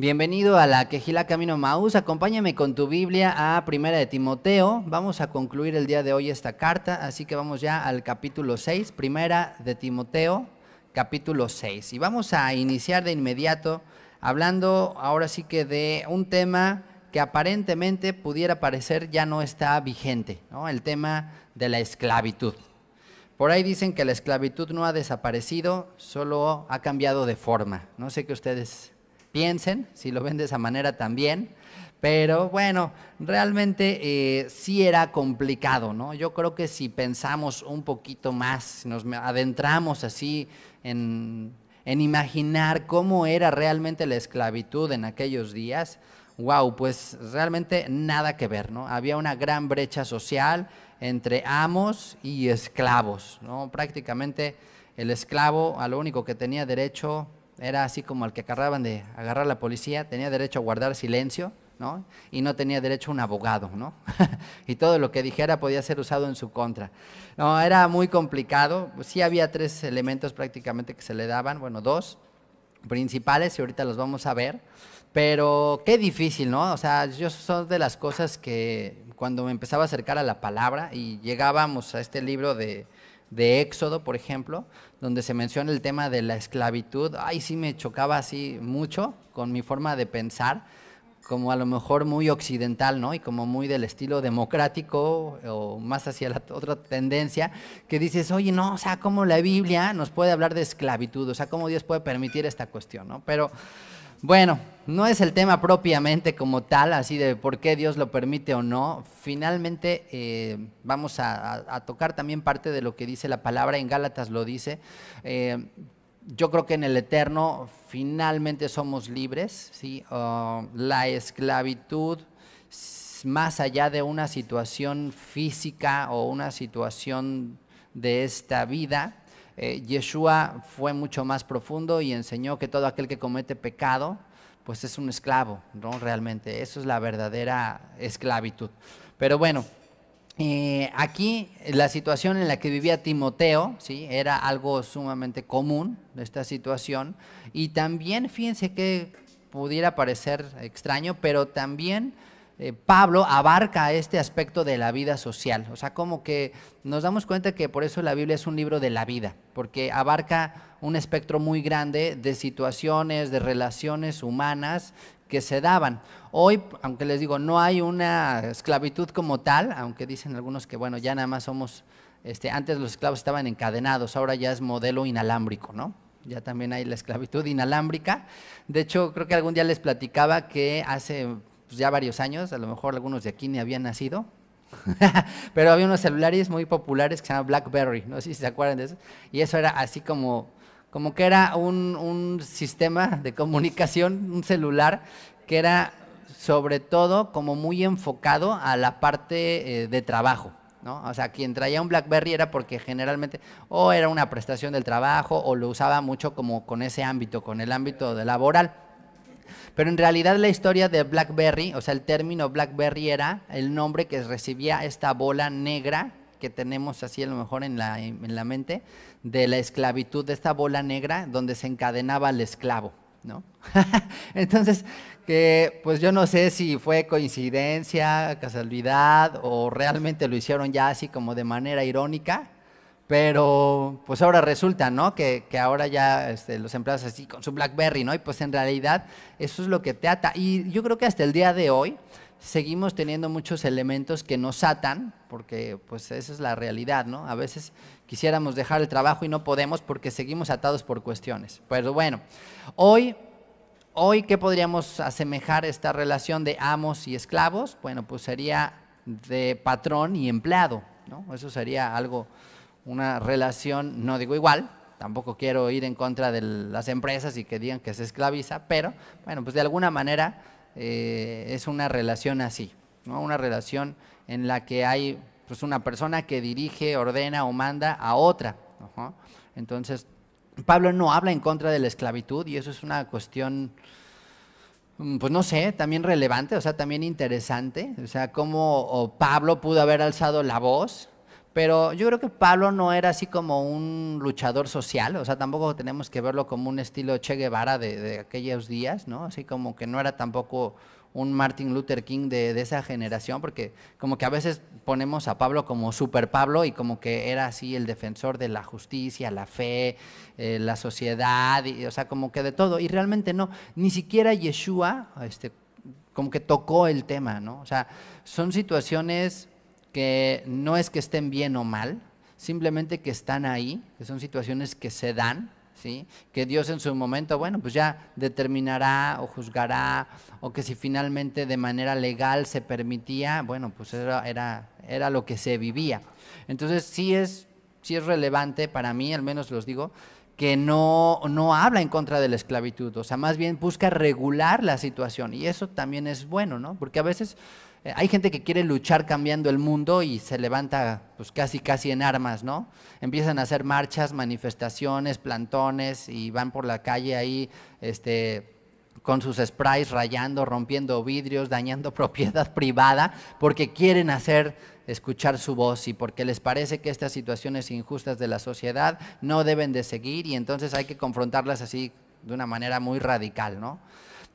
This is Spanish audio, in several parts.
Bienvenido a la Quejila Camino Maús. Acompáñame con tu Biblia a Primera de Timoteo. Vamos a concluir el día de hoy esta carta, así que vamos ya al capítulo 6, Primera de Timoteo, capítulo 6. Y vamos a iniciar de inmediato hablando ahora sí que de un tema que aparentemente pudiera parecer ya no está vigente, ¿no? el tema de la esclavitud. Por ahí dicen que la esclavitud no ha desaparecido, solo ha cambiado de forma. No sé qué ustedes piensen, si lo ven de esa manera también. Pero bueno, realmente eh, sí era complicado, ¿no? Yo creo que si pensamos un poquito más, si nos adentramos así en, en imaginar cómo era realmente la esclavitud en aquellos días, wow, pues realmente nada que ver, ¿no? Había una gran brecha social entre amos y esclavos, ¿no? Prácticamente el esclavo a lo único que tenía derecho era así como el que agarraban de agarrar a la policía, tenía derecho a guardar silencio, Y no tenía derecho a un abogado, y todo lo que dijera podía ser usado en su contra. No, era muy complicado. Sí había tres elementos prácticamente que se le daban, bueno, dos principales y ahorita los vamos a ver. Pero qué difícil, ¿no? O sea, yo son de las cosas que cuando me empezaba a acercar a la palabra y llegábamos a este libro de, de Éxodo, por ejemplo, donde se menciona el tema de la esclavitud, ay, sí me chocaba así mucho con mi forma de pensar, como a lo mejor muy occidental, ¿no? Y como muy del estilo democrático o más hacia la otra tendencia, que dices, oye, no, o sea, cómo la Biblia nos puede hablar de esclavitud, o sea, cómo Dios puede permitir esta cuestión, ¿no? Pero bueno, no es el tema propiamente como tal, así de por qué Dios lo permite o no. Finalmente eh, vamos a, tocar también parte de lo que dice la palabra, en Gálatas lo dice. Eh, yo creo que en el eterno finalmente somos libres, ¿sí? Oh, la esclavitud más allá de una situación física o una situación de esta vida, eh, Yeshua fue mucho más profundo y enseñó que todo aquel que comete pecado, pues es un esclavo, ¿no? Realmente, eso es la verdadera esclavitud. Pero bueno, eh, aquí la situación en la que vivía Timoteo, ¿sí? Era algo sumamente común, esta situación. Y también, fíjense que pudiera parecer extraño, pero también eh, Pablo abarca este aspecto de la vida social. O sea, como que nos damos cuenta que por eso la Biblia es un libro de la vida, porque abarca un espectro muy grande de situaciones, de relaciones humanas que se daban. Hoy, aunque les digo, no hay una esclavitud como tal, aunque dicen algunos que, bueno, ya nada más somos, este, antes los esclavos estaban encadenados, ahora ya es modelo inalámbrico, ¿no? Ya también hay la esclavitud inalámbrica. De hecho, creo que algún día les platicaba que hace pues, ya varios años, a lo mejor algunos de aquí ni habían nacido, pero había unos celulares muy populares que se llamaban BlackBerry, no sé si se acuerdan de eso, y eso era así como, como que era un, sistema de comunicación, un celular, que era sobre todo como muy enfocado a la parte eh, de trabajo. O sea, quien traía un BlackBerry era porque generalmente o era una prestación del trabajo o lo usaba mucho como con ese ámbito, con el ámbito de laboral. Pero en realidad la historia de BlackBerry, o sea, el término BlackBerry era el nombre que recibía esta bola negra que tenemos así a lo mejor en la, mente, de la esclavitud, de esta bola negra donde se encadenaba al esclavo. ¿no? Entonces, que pues yo no sé si fue coincidencia, casualidad o realmente lo hicieron ya así como de manera irónica, pero pues ahora resulta, ¿no? Que, ahora ya este, los empleados así con su BlackBerry, ¿no? Y pues en realidad eso es lo que te ata. Y yo creo que hasta el día de hoy seguimos teniendo muchos elementos que nos atan, porque pues esa es la realidad, ¿no? A veces quisiéramos dejar el trabajo y no podemos porque seguimos atados por cuestiones. Pero bueno, hoy hoy, ¿qué podríamos asemejar esta relación de amos y esclavos? Bueno, pues sería de patrón y empleado, ¿no? Eso sería algo una relación, no digo igual, tampoco quiero ir en contra de las empresas y que digan que se esclaviza, pero bueno, pues de alguna manera eh, es una relación así, ¿no? una relación en la que hay pues una persona que dirige, ordena o manda a otra. Entonces, Pablo no habla en contra de la esclavitud y eso es una cuestión, mm, pues no sé, también relevante, o sea, también interesante, o sea, cómo Pablo pudo haber alzado la voz pero yo creo que Pablo no era así como un luchador social, o sea, tampoco tenemos que verlo como un estilo Che Guevara de, aquellos días, ¿no? Así como que no era tampoco un Martin Luther King de, esa generación, porque como que a veces ponemos a Pablo como super Pablo y como que era así el defensor de la justicia, la fe, eh, la sociedad, y, o sea, como que de todo. Y realmente no, ni siquiera Yeshua, este, como que tocó el tema, ¿no? O sea, son situaciones que no es que estén bien o mal, simplemente que están ahí, que son situaciones que se dan, ¿sí? que Dios en su momento, bueno, pues ya determinará o juzgará, o que si finalmente de manera legal se permitía, bueno, pues era, era, lo que se vivía. Entonces sí es, sí es relevante para mí, al menos los digo, que no, no habla en contra de la esclavitud, o sea, más bien busca regular la situación, y eso también es bueno, ¿no? Porque a veces eh, hay gente que quiere luchar cambiando el mundo y se levanta pues casi casi en armas, ¿no? Empiezan a hacer marchas, manifestaciones, plantones y van por la calle ahí este, con sus sprays rayando, rompiendo vidrios, dañando propiedad privada porque quieren hacer escuchar su voz y porque les parece que estas situaciones injustas de la sociedad no deben de seguir y entonces hay que confrontarlas así de una manera muy radical, ¿no?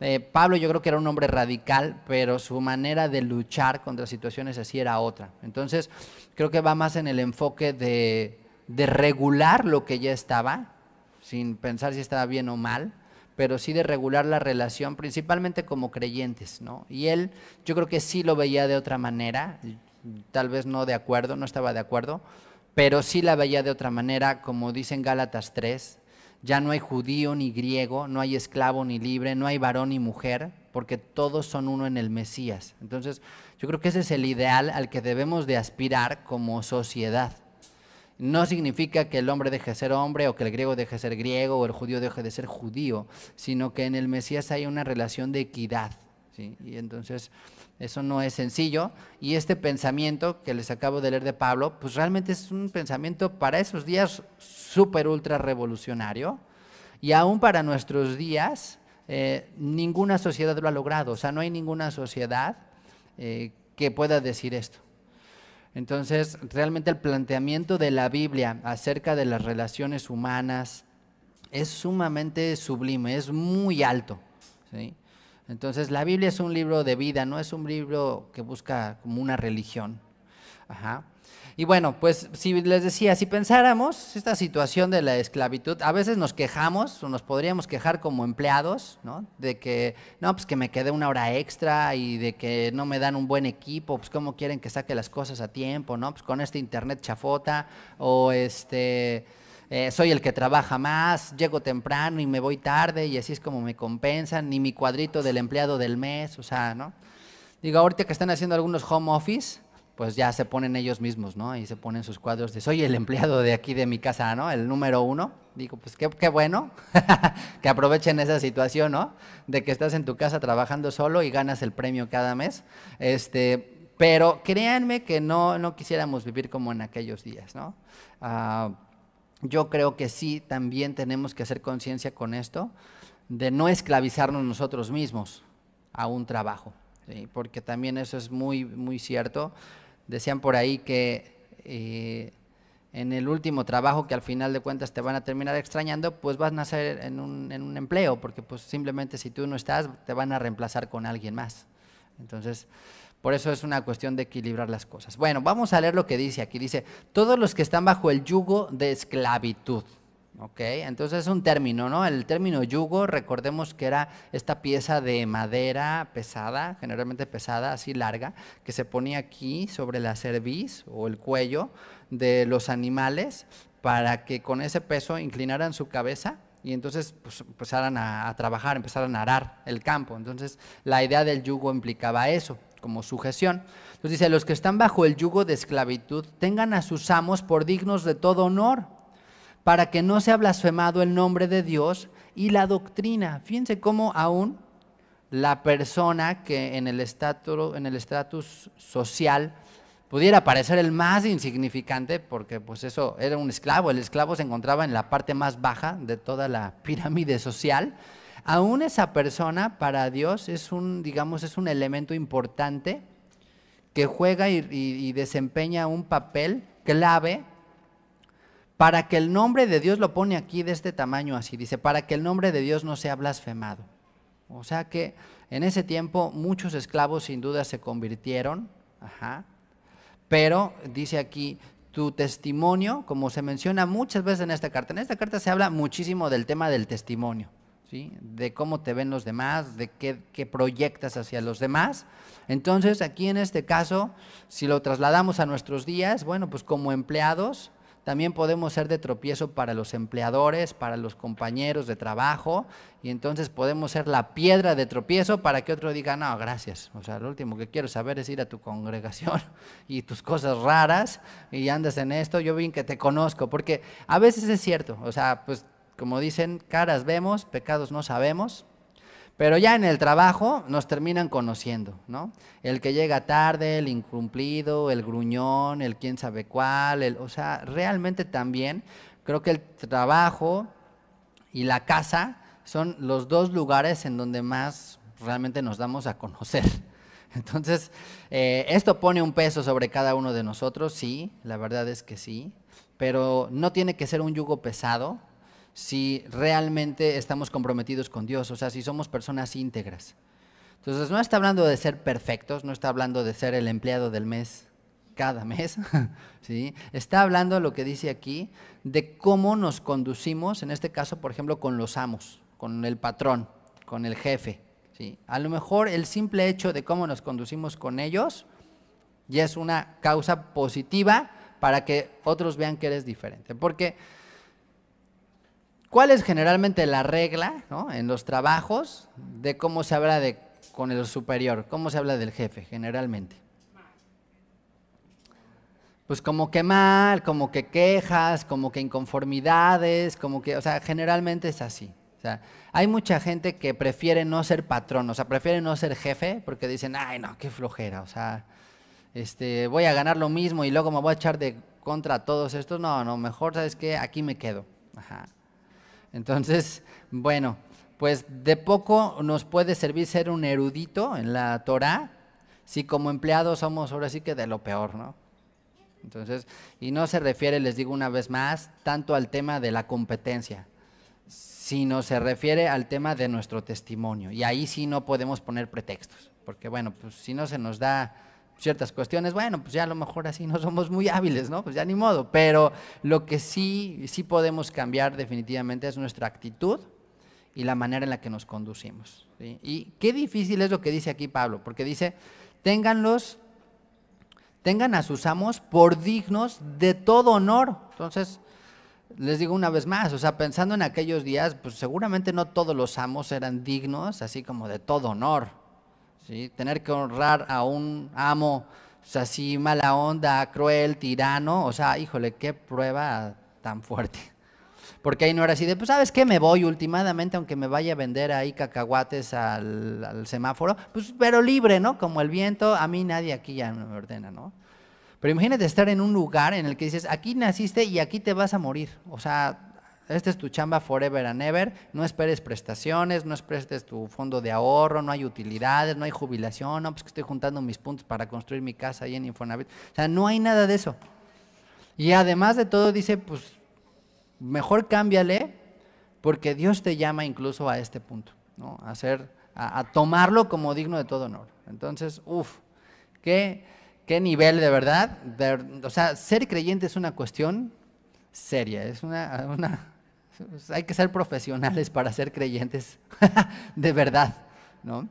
Eh, Pablo yo creo que era un hombre radical, pero su manera de luchar contra situaciones así era otra. Entonces, creo que va más en el enfoque de, regular lo que ya estaba, sin pensar si estaba bien o mal, pero sí de regular la relación, principalmente como creyentes, ¿no? Y él, yo creo que sí lo veía de otra manera, tal vez no de acuerdo, no estaba de acuerdo, pero sí la veía de otra manera, como dicen Gálatas 3, ya no hay judío ni griego, no hay esclavo ni libre, no hay varón ni mujer, porque todos son uno en el Mesías. Entonces, yo creo que ese es el ideal al que debemos de aspirar como sociedad. No significa que el hombre deje de ser hombre o que el griego deje de ser griego o el judío deje de ser judío, sino que en el Mesías hay una relación de equidad. Y entonces eso no es sencillo. Y este pensamiento que les acabo de leer de Pablo, pues realmente es un pensamiento para esos días súper ultra revolucionario. Y aún para nuestros días, eh, ninguna sociedad lo ha logrado. O sea, no hay ninguna sociedad eh, que pueda decir esto. Entonces, realmente el planteamiento de la Biblia acerca de las relaciones humanas es sumamente sublime, es muy alto. ¿sí? Entonces la Biblia es un libro de vida, no es un libro que busca como una religión. Ajá. Y bueno, pues si les decía, si pensáramos esta situación de la esclavitud, a veces nos quejamos o nos podríamos quejar como empleados, ¿no? De que, no, pues que me quedé una hora extra y de que no me dan un buen equipo, pues cómo quieren que saque las cosas a tiempo, ¿no? Pues con este internet chafota o este eh, soy el que trabaja más, llego temprano y me voy tarde y así es como me compensan, ni mi cuadrito del empleado del mes, o sea, ¿no? Digo, ahorita que están haciendo algunos home office, pues ya se ponen ellos mismos, ¿no? Y se ponen sus cuadros de soy el empleado de aquí de mi casa, ¿no? El número uno. Digo, pues qué, bueno que aprovechen esa situación, ¿no? De que estás en tu casa trabajando solo y ganas el premio cada mes. Este, pero créanme que no, no quisiéramos vivir como en aquellos días, ¿no? Ah, yo creo que sí, también tenemos que hacer conciencia con esto, de no esclavizarnos nosotros mismos a un trabajo, porque también eso es muy, muy cierto. Decían por ahí que eh, en el último trabajo que al final de cuentas te van a terminar extrañando, pues vas a nacer en un, empleo, porque pues simplemente si tú no estás, te van a reemplazar con alguien más. Entonces, por eso es una cuestión de equilibrar las cosas. Bueno, vamos a leer lo que dice aquí. Dice, todos los que están bajo el yugo de esclavitud. Entonces es un término, ¿no? El término yugo, recordemos que era esta pieza de madera pesada, generalmente pesada, así larga, que se ponía aquí sobre la cerviz o el cuello de los animales para que con ese peso inclinaran su cabeza y entonces pues, empezaran a trabajar, empezaran a arar el campo. Entonces la idea del yugo implicaba eso como sujeción. Entonces dice, los que están bajo el yugo de esclavitud, tengan a sus amos por dignos de todo honor, para que no sea blasfemado el nombre de Dios y la doctrina. Fíjense cómo aún la persona que en el estatus, en el estatus social pudiera parecer el más insignificante, porque pues eso era un esclavo, el esclavo se encontraba en la parte más baja de toda la pirámide social, aún esa persona para Dios es un, digamos, es un elemento importante que juega y, desempeña un papel clave para que el nombre de Dios lo pone aquí de este tamaño así, dice, para que el nombre de Dios no sea blasfemado. O sea que en ese tiempo muchos esclavos sin duda se convirtieron, pero dice aquí, tu testimonio, como se menciona muchas veces en esta carta, en esta carta se habla muchísimo del tema del testimonio de cómo te ven los demás, de qué, proyectas hacia los demás. Entonces, aquí en este caso, si lo trasladamos a nuestros días, bueno, pues como empleados, también podemos ser de tropiezo para los empleadores, para los compañeros de trabajo, y entonces podemos ser la piedra de tropiezo para que otro diga, no, gracias. O sea, lo último que quiero saber es ir a tu congregación y tus cosas raras, y andas en esto, yo bien que te conozco, porque a veces es cierto, o sea, pues como dicen, caras vemos, pecados no sabemos. Pero ya en el trabajo nos terminan conociendo, ¿no? El que llega tarde, el incumplido, el gruñón, el quién sabe cuál, o sea, realmente también creo que el trabajo y la casa son los dos lugares en donde más realmente nos damos a conocer. Entonces, eh, esto pone un peso sobre cada uno de nosotros, sí, la verdad es que sí, pero no tiene que ser un yugo pesado, si realmente estamos comprometidos con Dios, o sea, si somos personas íntegras. Entonces, no está hablando de ser perfectos, no está hablando de ser el empleado del mes cada mes, ¿sí? Está hablando lo que dice aquí de cómo nos conducimos, en este caso, por ejemplo, con los amos, con el patrón, con el jefe, ¿sí? A lo mejor el simple hecho de cómo nos conducimos con ellos ya es una causa positiva para que otros vean que eres diferente, porque ¿Cuál es generalmente la regla en los trabajos de cómo se habla de, con el superior? ¿Cómo se habla del jefe generalmente? Pues como que mal, como que quejas, como que inconformidades, como que, o sea, generalmente es así. O sea, hay mucha gente que prefiere no ser patrón, o sea, prefiere no ser jefe porque dicen, ay, no, qué flojera, o sea, este, voy a ganar lo mismo y luego me voy a echar de contra todos estos. No, no, mejor, ¿sabes qué? Aquí me quedo. Ajá. Entonces, bueno, pues de poco nos puede servir ser un erudito en la Torah si como empleados somos ahora sí que de lo peor, ¿no? Entonces, y no se refiere, les digo una vez más, tanto al tema de la competencia, sino se refiere al tema de nuestro testimonio. Y ahí sí no podemos poner pretextos, porque bueno, pues si no se nos da ciertas cuestiones, bueno, pues ya a lo mejor así no somos muy hábiles, ¿no? Pues ya ni modo, pero lo que sí, sí podemos cambiar definitivamente es nuestra actitud y la manera en la que nos conducimos. Y qué difícil es lo que dice aquí Pablo, porque dice, tengan a sus amos por dignos de todo honor. Entonces, les digo una vez más, o sea, pensando en aquellos días, pues seguramente no todos los amos eran dignos, así como de todo honor, ¿sí? Tener que honrar a un amo así mala onda, cruel, tirano, o sea, híjole, qué prueba tan fuerte. Porque ahí no era así de, pues, ¿sabes qué? Me voy últimamente, aunque me vaya a vender ahí cacahuates al, semáforo, pues, pero libre, ¿no? Como el viento, a mí nadie aquí ya me ordena, ¿no? Pero imagínate estar en un lugar en el que dices, aquí naciste y aquí te vas a morir. O sea, esta es tu chamba forever and ever. No esperes prestaciones, no esperes tu fondo de ahorro, no hay utilidades, no hay jubilación, no, pues que estoy juntando mis puntos para construir mi casa ahí en Infonavit. O sea, no hay nada de eso. Y además de todo dice, pues mejor cámbiale porque Dios te llama incluso a este punto, ¿no? A, a, tomarlo como digno de todo honor. Entonces, uff, qué, qué nivel de verdad. o sea, ser creyente es una cuestión seria, es una pues, hay que ser profesionales para ser creyentes de verdad. ¿no?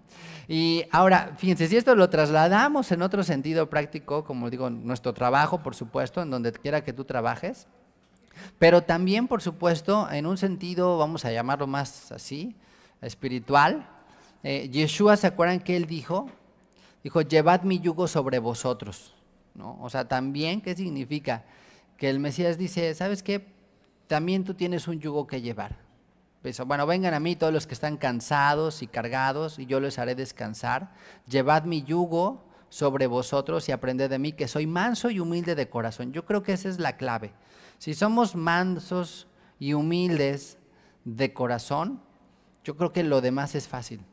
Y ahora, fíjense, si esto lo trasladamos en otro sentido práctico, como digo, nuestro trabajo, por supuesto, en donde quiera que tú trabajes, pero también, por supuesto, en un sentido, vamos a llamarlo más así, espiritual, eh, Yeshua, ¿se acuerdan que él dijo? Dijo, llevad mi yugo sobre vosotros. ¿no? O sea, también, ¿qué significa? Que el Mesías dice, ¿sabes qué? también tú tienes un yugo que llevar. Pues, bueno, vengan a mí todos los que están cansados y cargados, y yo les haré descansar. Llevad mi yugo sobre vosotros y aprended de mí, que soy manso y humilde de corazón. Yo creo que esa es la clave. Si somos mansos y humildes de corazón, yo creo que lo demás es fácil.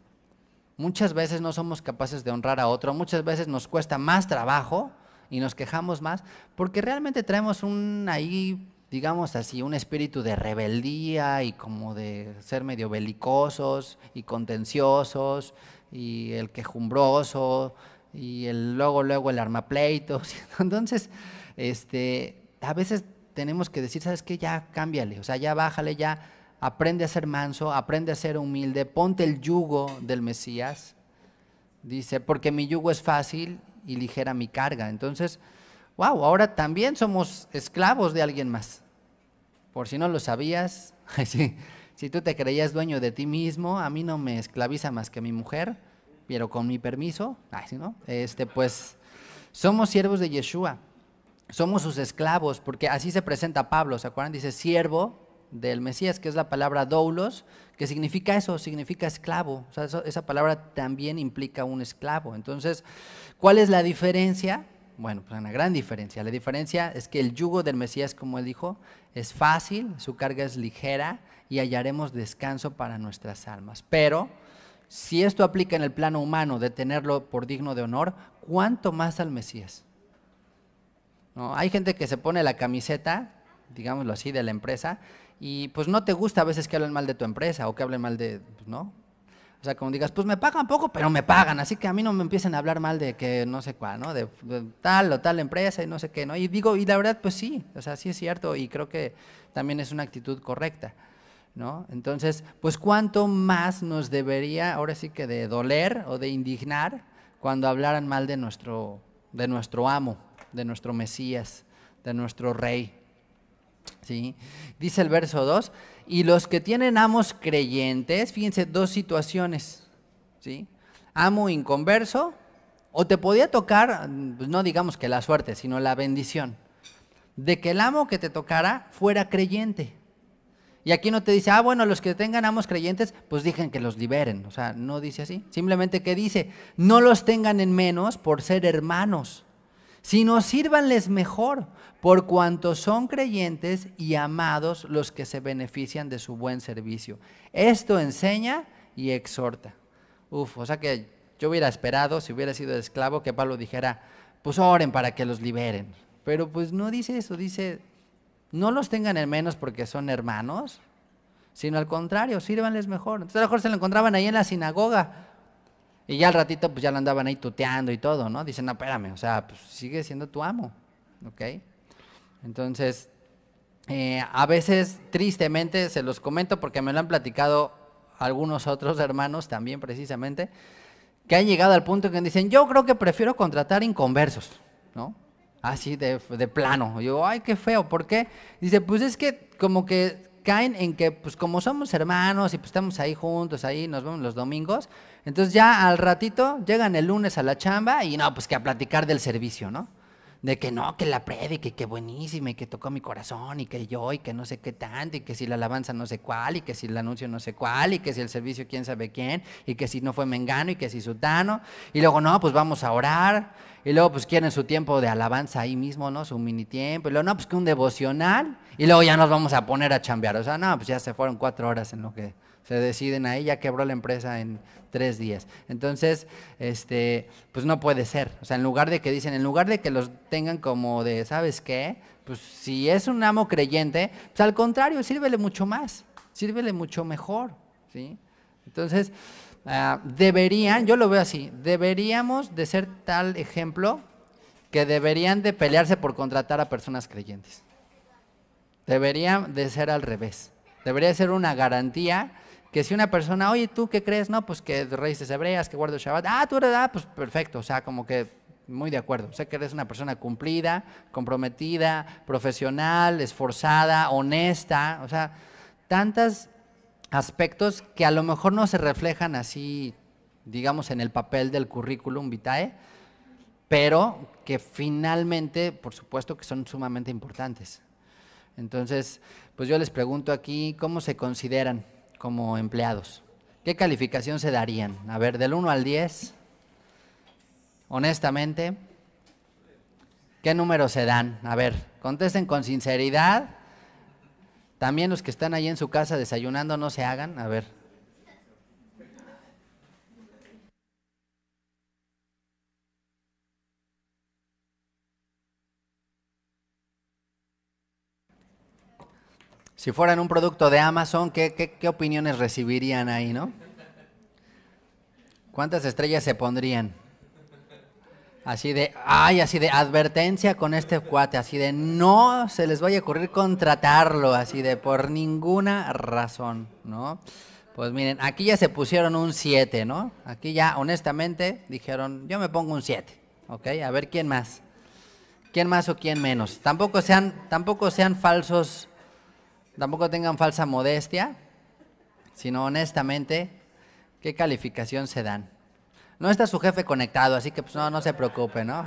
Muchas veces no somos capaces de honrar a otro, muchas veces nos cuesta más trabajo y nos quejamos más, porque realmente traemos un ahí digamos así, un espíritu de rebeldía y como de ser medio belicosos y contenciosos y el quejumbroso y el, luego, luego el armapleito, Entonces, este, a veces tenemos que decir, ¿sabes qué? Ya cámbiale, o sea, ya bájale, ya aprende a ser manso, aprende a ser humilde, ponte el yugo del Mesías. Dice, porque mi yugo es fácil y ligera mi carga. Entonces, wow, ahora también somos esclavos de alguien más. Por si no lo sabías, si, tú te creías dueño de ti mismo, a mí no me esclaviza más que mi mujer, pero con mi permiso, este, pues somos siervos de Yeshua, somos sus esclavos, porque así se presenta Pablo, ¿se acuerdan? Dice siervo del Mesías, que es la palabra doulos, que significa eso, significa esclavo. esa palabra también implica un esclavo. Entonces, ¿cuál es la diferencia? Bueno, pues una gran diferencia. La diferencia es que el yugo del Mesías, como él dijo, es fácil, su carga es ligera y hallaremos descanso para nuestras almas. Pero si esto aplica en el plano humano de tenerlo por digno de honor, ¿cuánto más al Mesías? ¿No? Hay gente que se pone la camiseta, digámoslo así, de la empresa y pues no te gusta a veces que hablen mal de tu empresa o que hablen mal de, pues, ¿no? O sea, como digas, pues me pagan poco, pero me pagan, así que a mí no me empiecen a hablar mal de que no sé cuál, ¿no? De, tal o tal empresa y no sé qué, ¿no? Y digo, y la verdad, pues sí, o sea, sí es cierto y creo que también es una actitud correcta, ¿no? Entonces, pues cuánto más nos debería, ahora sí que de doler o de indignar cuando hablaran mal de nuestro, de nuestro amo, de nuestro Mesías, de nuestro Rey, ¿sí? Dice el verso 2, y los que tienen amos creyentes, fíjense, dos situaciones, ¿sí? Amo inconverso, o te podía tocar, pues, no digamos que la suerte, sino la bendición, de que el amo que te tocara fuera creyente. Y aquí no te dice, ah, bueno, los que tengan amos creyentes, pues dijen que los liberen. O sea, no dice así. Simplemente que dice, no los tengan en menos por ser hermanos sino sírvanles mejor, por cuanto son creyentes y amados los que se benefician de su buen servicio. Esto enseña y exhorta. Uf, o sea que yo hubiera esperado, si hubiera sido esclavo, que Pablo dijera, pues oren para que los liberen. Pero pues no dice eso, dice, no los tengan en menos porque son hermanos, sino al contrario, sírvanles mejor. Entonces a lo mejor se lo encontraban ahí en la sinagoga y ya al ratito, pues ya lo andaban ahí tuteando y todo, ¿no? Dicen, no, espérame, o sea, pues sigue siendo tu amo, ¿ok? Entonces, eh, a veces, tristemente, se los comento porque me lo han platicado algunos otros hermanos también, precisamente, que han llegado al punto que dicen, yo creo que prefiero contratar inconversos, ¿no? Así de, de plano. Yo, ay, qué feo, ¿por qué? Dice, pues es que como que caen en que, pues como somos hermanos y pues estamos ahí juntos, ahí nos vemos los domingos, entonces ya al ratito llegan el lunes a la chamba y no, pues que a platicar del servicio, ¿no? de que no, que la predique que, que buenísima y que tocó mi corazón y que yo y que no sé qué tanto y que si la alabanza no sé cuál y que si el anuncio no sé cuál y que si el servicio quién sabe quién y que si no fue Mengano y que si Sutano y luego no, pues vamos a orar y luego pues quieren su tiempo de alabanza ahí mismo, ¿no? Su mini tiempo y luego no, pues que un devocional y luego ya nos vamos a poner a chambear, o sea, no, pues ya se fueron cuatro horas en lo que se deciden ahí, ya quebró la empresa en tres días. Entonces, este, pues no puede ser. O sea, en lugar de que dicen, en lugar de que los tengan como de, ¿sabes qué? Pues si es un amo creyente, pues al contrario, sírvele mucho más, sírvele mucho mejor, ¿sí? Entonces, ah, deberían, yo lo veo así, deberíamos de ser tal ejemplo que deberían de pelearse por contratar a personas creyentes. Deberían de ser al revés. Debería ser una garantía que si una persona, oye, ¿tú qué crees? No, pues que raíces hebreas, que guardo Shabbat. Ah, tú eres, ah, pues perfecto. O sea, como que muy de acuerdo. Sé que eres una persona cumplida, comprometida, profesional, esforzada, honesta. O sea, tantos aspectos que a lo mejor no se reflejan así, digamos, en el papel del currículum vitae, pero que finalmente, por supuesto, que son sumamente importantes. Entonces, pues yo les pregunto aquí, ¿cómo se consideran? como empleados, ¿qué calificación se darían? A ver, del 1 al 10, honestamente, ¿qué número se dan? A ver, contesten con sinceridad. También los que están ahí en su casa desayunando no se hagan. A ver, Si fueran un producto de Amazon, ¿qué, opiniones recibirían ahí, no? ¿Cuántas estrellas se pondrían? Así de, ay, así de advertencia con este cuate, así de no se les vaya a ocurrir contratarlo, así de por ninguna razón, ¿no? Pues miren, aquí ya se pusieron un 7, ¿no? Aquí ya honestamente dijeron, yo me pongo un 7, ¿ok? A ver quién más. ¿Quién más o quién menos? Tampoco sean, tampoco sean falsos Tampoco tengan falsa modestia, sino honestamente, ¿qué calificación se dan? No está su jefe conectado, así que pues, no, no se preocupe, ¿no?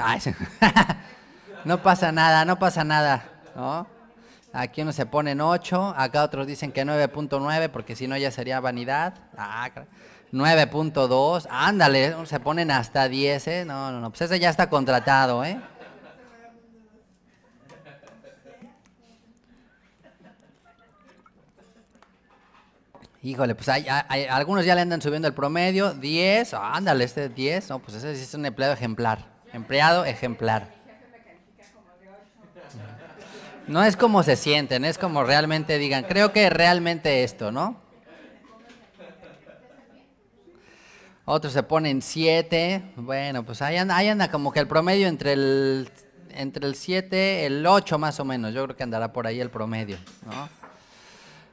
no pasa nada, no pasa nada, ¿no? Aquí unos se ponen 8, acá otros dicen que 9.9 porque si no ya sería vanidad. 9.2, ah, ándale, se ponen hasta 10, ¿eh? No, no, no, pues ese ya está contratado, ¿eh? Híjole, pues hay, algunos ya le andan subiendo el promedio, 10, ándale, este 10, no, pues ese es un empleado ejemplar, empleado ejemplar. No es como se sienten, es como realmente digan, creo que realmente esto, ¿no? Otros se ponen 7, bueno, pues ahí anda, anda como que el promedio entre el entre el 7, el 8 más o menos, yo creo que andará por ahí el promedio, ¿no?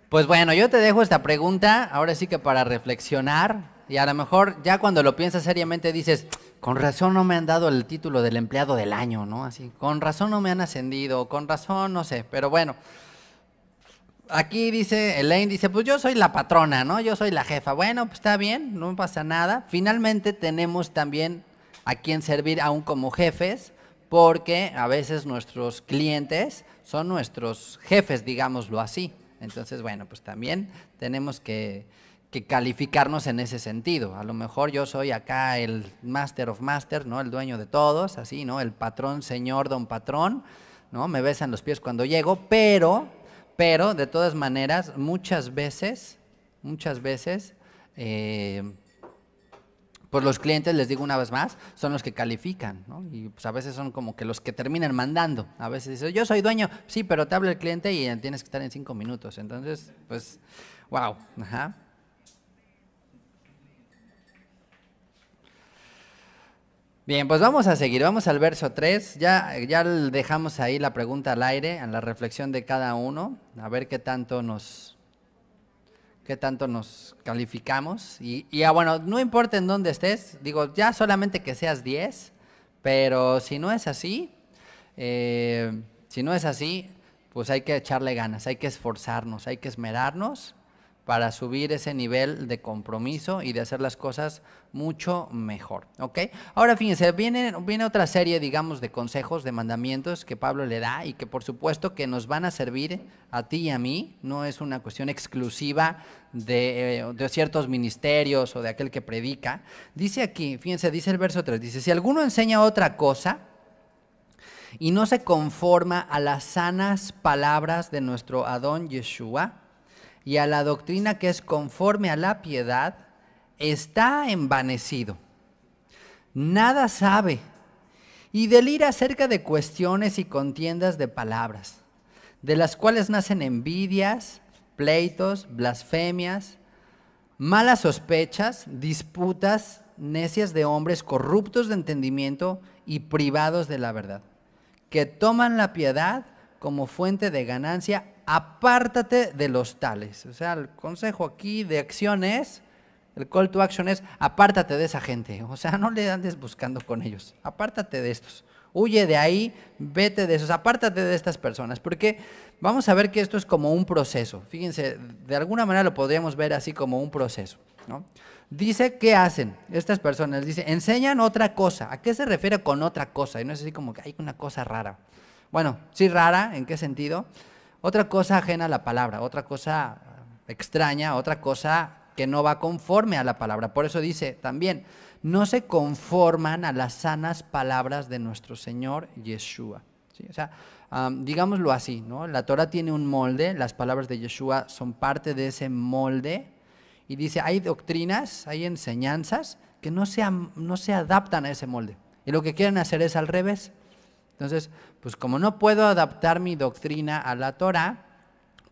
Pues bueno, yo te dejo esta pregunta, ahora sí que para reflexionar, y a lo mejor ya cuando lo piensas seriamente dices, con razón no me han dado el título del empleado del año, ¿no? Así, con razón no me han ascendido, con razón no sé, pero bueno. Aquí dice, Elaine dice, pues yo soy la patrona, ¿no? Yo soy la jefa. Bueno, pues está bien, no pasa nada. Finalmente tenemos también a quien servir aún como jefes, porque a veces nuestros clientes son nuestros jefes, digámoslo así. Entonces, bueno, pues también tenemos que, calificarnos en ese sentido. A lo mejor yo soy acá el master of masters, ¿no? El dueño de todos, así, ¿no? El patrón, señor, don patrón, ¿no? Me besan los pies cuando llego, pero, pero, de todas maneras, muchas veces, muchas veces, eh, pues los clientes, les digo una vez más, son los que califican, ¿no? Y pues a veces son como que los que terminan mandando. A veces dicen, yo soy dueño, sí, pero te habla el cliente y tienes que estar en cinco minutos. Entonces, pues, wow. Bien, pues vamos a seguir, vamos al verso 3. Ya, ya dejamos ahí la pregunta al aire, a la reflexión de cada uno, a ver qué tanto nos, qué tanto nos calificamos. Y, y bueno, no importa en dónde estés, digo, ya solamente que seas 10, pero si no es así, eh, si no es así, pues hay que echarle ganas, hay que esforzarnos, hay que esmerarnos para subir ese nivel de compromiso y de hacer las cosas mucho mejor. ¿Ok? Ahora fíjense, viene, viene otra serie, digamos, de consejos, de mandamientos que Pablo le da y que por supuesto que nos van a servir a ti y a mí. No es una cuestión exclusiva de, eh, de ciertos ministerios o de aquel que predica. Dice aquí, fíjense, dice el verso 3, dice, si alguno enseña otra cosa, y no se conforma a las sanas palabras de nuestro Adón Yeshua, y a la doctrina que es conforme a la piedad, está envanecido. Nada sabe y delira acerca de cuestiones y contiendas de palabras, de las cuales nacen envidias, pleitos, blasfemias, malas sospechas, disputas necias de hombres corruptos de entendimiento y privados de la verdad, que toman la piedad como fuente de ganancia, apártate de los tales. O sea, el consejo aquí de acción es, el call to action es, apártate de esa gente. O sea, no le andes buscando con ellos, apártate de estos. Huye de ahí, vete de esos, apártate de estas personas, porque vamos a ver que esto es como un proceso. Fíjense, de alguna manera lo podríamos ver así como un proceso. ¿no? Dice, ¿qué hacen estas personas? Dice, enseñan otra cosa. ¿A qué se refiere con otra cosa? Y no es así como que hay una cosa rara. Bueno, sí rara, ¿en qué sentido? Otra cosa ajena a la palabra, otra cosa extraña, otra cosa que no va conforme a la palabra. Por eso dice también, no se conforman a las sanas palabras de nuestro Señor Yeshua. O sea, digámoslo así, ¿no? La Torah tiene un molde, las palabras de Yeshua son parte de ese molde. Y dice, hay doctrinas, hay enseñanzas que no se adaptan a ese molde. Y lo que quieren hacer es al revés. Entonces, pues como no puedo adaptar mi doctrina a la Torah,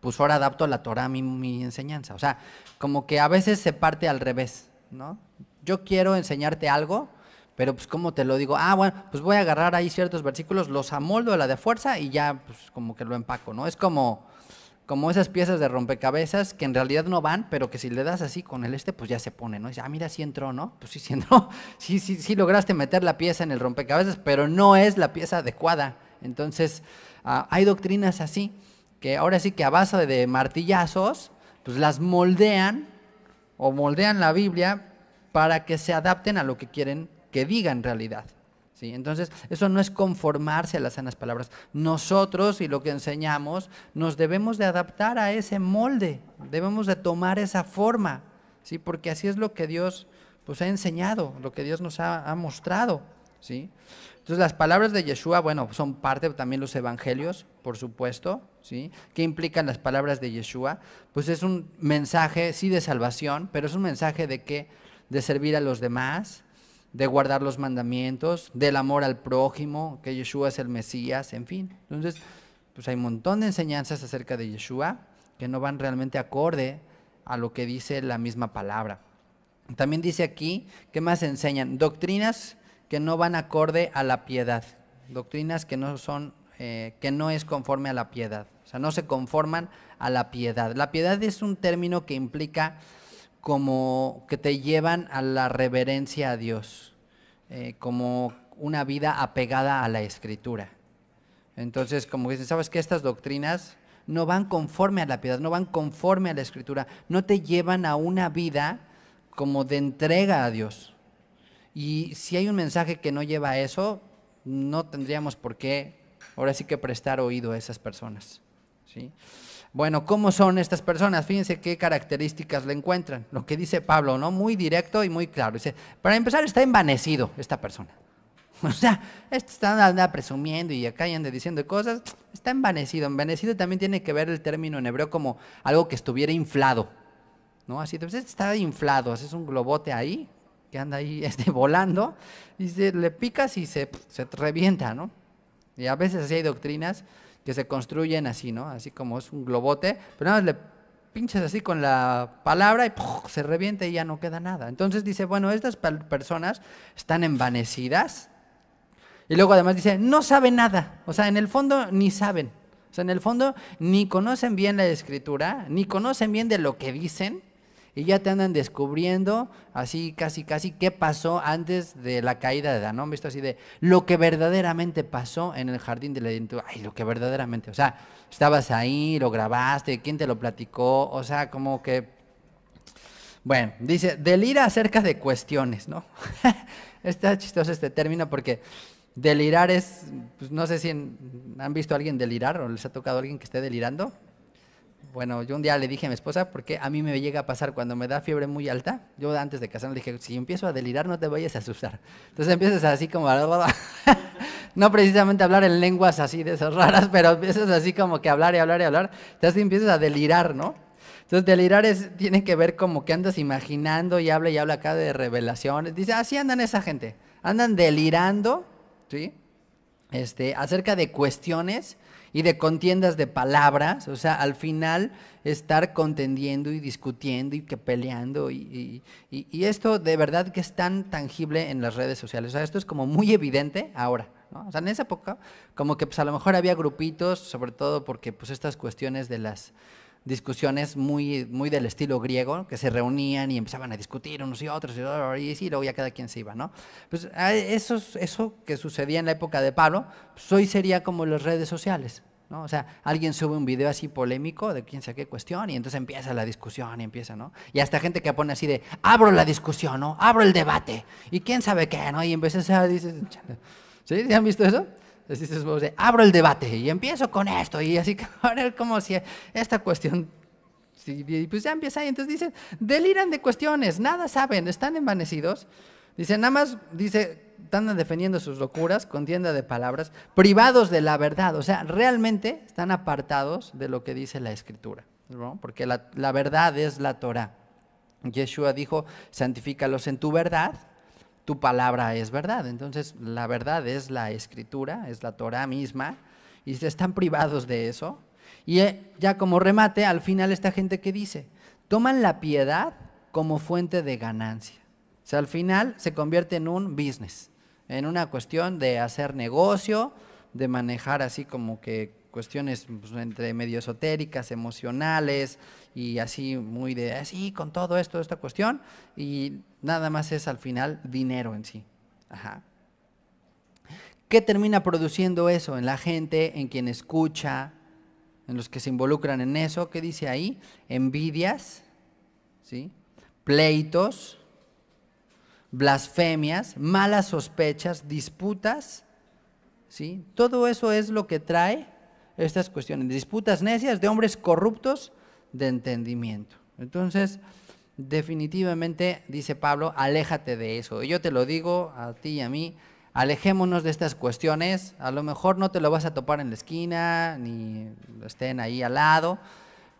pues ahora adapto la Torah a mi, mi enseñanza. O sea, como que a veces se parte al revés, ¿no? Yo quiero enseñarte algo, pero pues como te lo digo, ah, bueno, pues voy a agarrar ahí ciertos versículos, los amoldo a la de fuerza y ya pues como que lo empaco, ¿no? Es como como esas piezas de rompecabezas que en realidad no van, pero que si le das así con el este, pues ya se pone, ¿no? Dice, ah, mira, sí entró, ¿no? Pues sí, sí entró, sí, sí, sí lograste meter la pieza en el rompecabezas, pero no es la pieza adecuada. Entonces, ah, hay doctrinas así, que ahora sí que a base de martillazos, pues las moldean o moldean la Biblia para que se adapten a lo que quieren que diga en realidad. Entonces, eso no es conformarse a las sanas palabras. Nosotros y lo que enseñamos nos debemos de adaptar a ese molde, debemos de tomar esa forma, ¿sí? porque así es lo que Dios pues, ha enseñado, lo que Dios nos ha, mostrado. ¿sí? Entonces, las palabras de Yeshua, bueno, son parte también los evangelios, por supuesto. ¿sí? ¿Qué implican las palabras de Yeshua? Pues es un mensaje, sí, de salvación, pero es un mensaje de que de servir a los demás, de guardar los mandamientos, del amor al prójimo, que Yeshua es el Mesías, en fin. Entonces, pues hay un montón de enseñanzas acerca de Yeshua que no van realmente acorde a lo que dice la misma palabra. También dice aquí, ¿qué más enseñan? Doctrinas que no van acorde a la piedad. Doctrinas que no son, eh, que no es conforme a la piedad. O sea, no se conforman a la piedad. La piedad es un término que implica como que te llevan a la reverencia a Dios, eh, como una vida apegada a la escritura. Entonces, como dicen, ¿sabes que Estas doctrinas no van conforme a la piedad, no van conforme a la escritura, no te llevan a una vida como de entrega a Dios. Y si hay un mensaje que no lleva a eso, no tendríamos por qué ahora sí que prestar oído a esas personas. ¿sí? Bueno, ¿cómo son estas personas? Fíjense qué características le encuentran. Lo que dice Pablo, ¿no? Muy directo y muy claro. Dice, para empezar, está envanecido esta persona. O sea, está anda presumiendo y acá anda diciendo cosas. Está envanecido. Envanecido también tiene que ver el término en hebreo como algo que estuviera inflado. ¿No? Así, entonces pues, este está inflado, es un globote ahí, que anda ahí este, volando, y se, le picas y se, se revienta, ¿no? Y a veces así hay doctrinas que se construyen así, ¿no? Así como es un globote, pero nada más le pinches así con la palabra y se revienta y ya no queda nada. Entonces dice, bueno, estas personas están envanecidas. Y luego además dice, no saben nada. O sea, en el fondo ni saben. O sea, en el fondo ni conocen bien la escritura, ni conocen bien de lo que dicen y ya te andan descubriendo así casi casi qué pasó antes de la caída de Adán, Visto así de lo que verdaderamente pasó en el jardín de la identidad, ay, lo que verdaderamente, o sea, estabas ahí, lo grabaste, quién te lo platicó, o sea, como que bueno, dice delira acerca de cuestiones, ¿no? Está chistoso este término porque delirar es, pues, no sé si han visto a alguien delirar o les ha tocado a alguien que esté delirando. Bueno, yo un día le dije a mi esposa, porque a mí me llega a pasar cuando me da fiebre muy alta, yo antes de casarme le dije, si empiezo a delirar no te vayas a asustar. Entonces empiezas así como, no precisamente hablar en lenguas así de esas raras, pero empiezas así como que hablar y hablar y hablar, entonces empiezas a delirar, ¿no? Entonces delirar tiene que ver como que andas imaginando y habla y habla acá de revelaciones. Dice, así andan esa gente, andan delirando, ¿sí? Este, acerca de cuestiones y de contiendas de palabras, o sea, al final estar contendiendo y discutiendo y que peleando y, y esto de verdad que es tan tangible en las redes sociales, o sea, esto es como muy evidente ahora. ¿no? O sea, en esa época como que pues a lo mejor había grupitos, sobre todo porque pues estas cuestiones de las discusiones muy, muy del estilo griego, que se reunían y empezaban a discutir unos y otros, y, y, luego ya cada quien se iba, ¿no? Pues ah, eso, eso que sucedía en la época de Pablo, pues, hoy sería como las redes sociales, ¿no? O sea, alguien sube un video así polémico de quién sabe qué cuestión y entonces empieza la discusión y empieza, ¿no? Y hasta gente que pone así de, abro la discusión, ¿no? Abro el debate y quién sabe qué, ¿no? Y en a de dices, ¿sí? ¿Han visto eso? Así sea, pues, abro el debate y empiezo con esto y así como si esta cuestión y pues ya empieza ahí. Entonces dicen, deliran de cuestiones, nada saben, están envanecidos. Dice, nada más, dice, están defendiendo sus locuras, contienda de palabras, privados de la verdad. O sea, realmente están apartados de lo que dice la Escritura, porque la, la verdad es la Torah. Yeshua dijo, santifícalos en tu verdad, tu palabra es verdad. Entonces, la verdad es la escritura, es la Torah misma, y se están privados de eso. Y eh, ya como remate, al final esta gente que dice, toman la piedad como fuente de ganancia. O sea, al final se convierte en un business, en una cuestión de hacer negocio, de manejar así como que cuestiones pues, entre medio esotéricas, emocionales y así muy de así con todo esto, esta cuestión y Nada más es al final dinero en sí. ¿Qué termina produciendo eso en la gente, en quien escucha, en los que se involucran en eso? ¿Qué dice ahí? Envidias, ¿sí? pleitos, blasfemias, malas sospechas, disputas. ¿sí? Todo eso es lo que trae estas cuestiones. Disputas necias de hombres corruptos de entendimiento. Entonces, definitivamente, dice Pablo, aléjate de eso. Yo te lo digo a ti y a mí, alejémonos de estas cuestiones. A lo mejor no te lo vas a topar en la esquina, ni estén ahí al lado,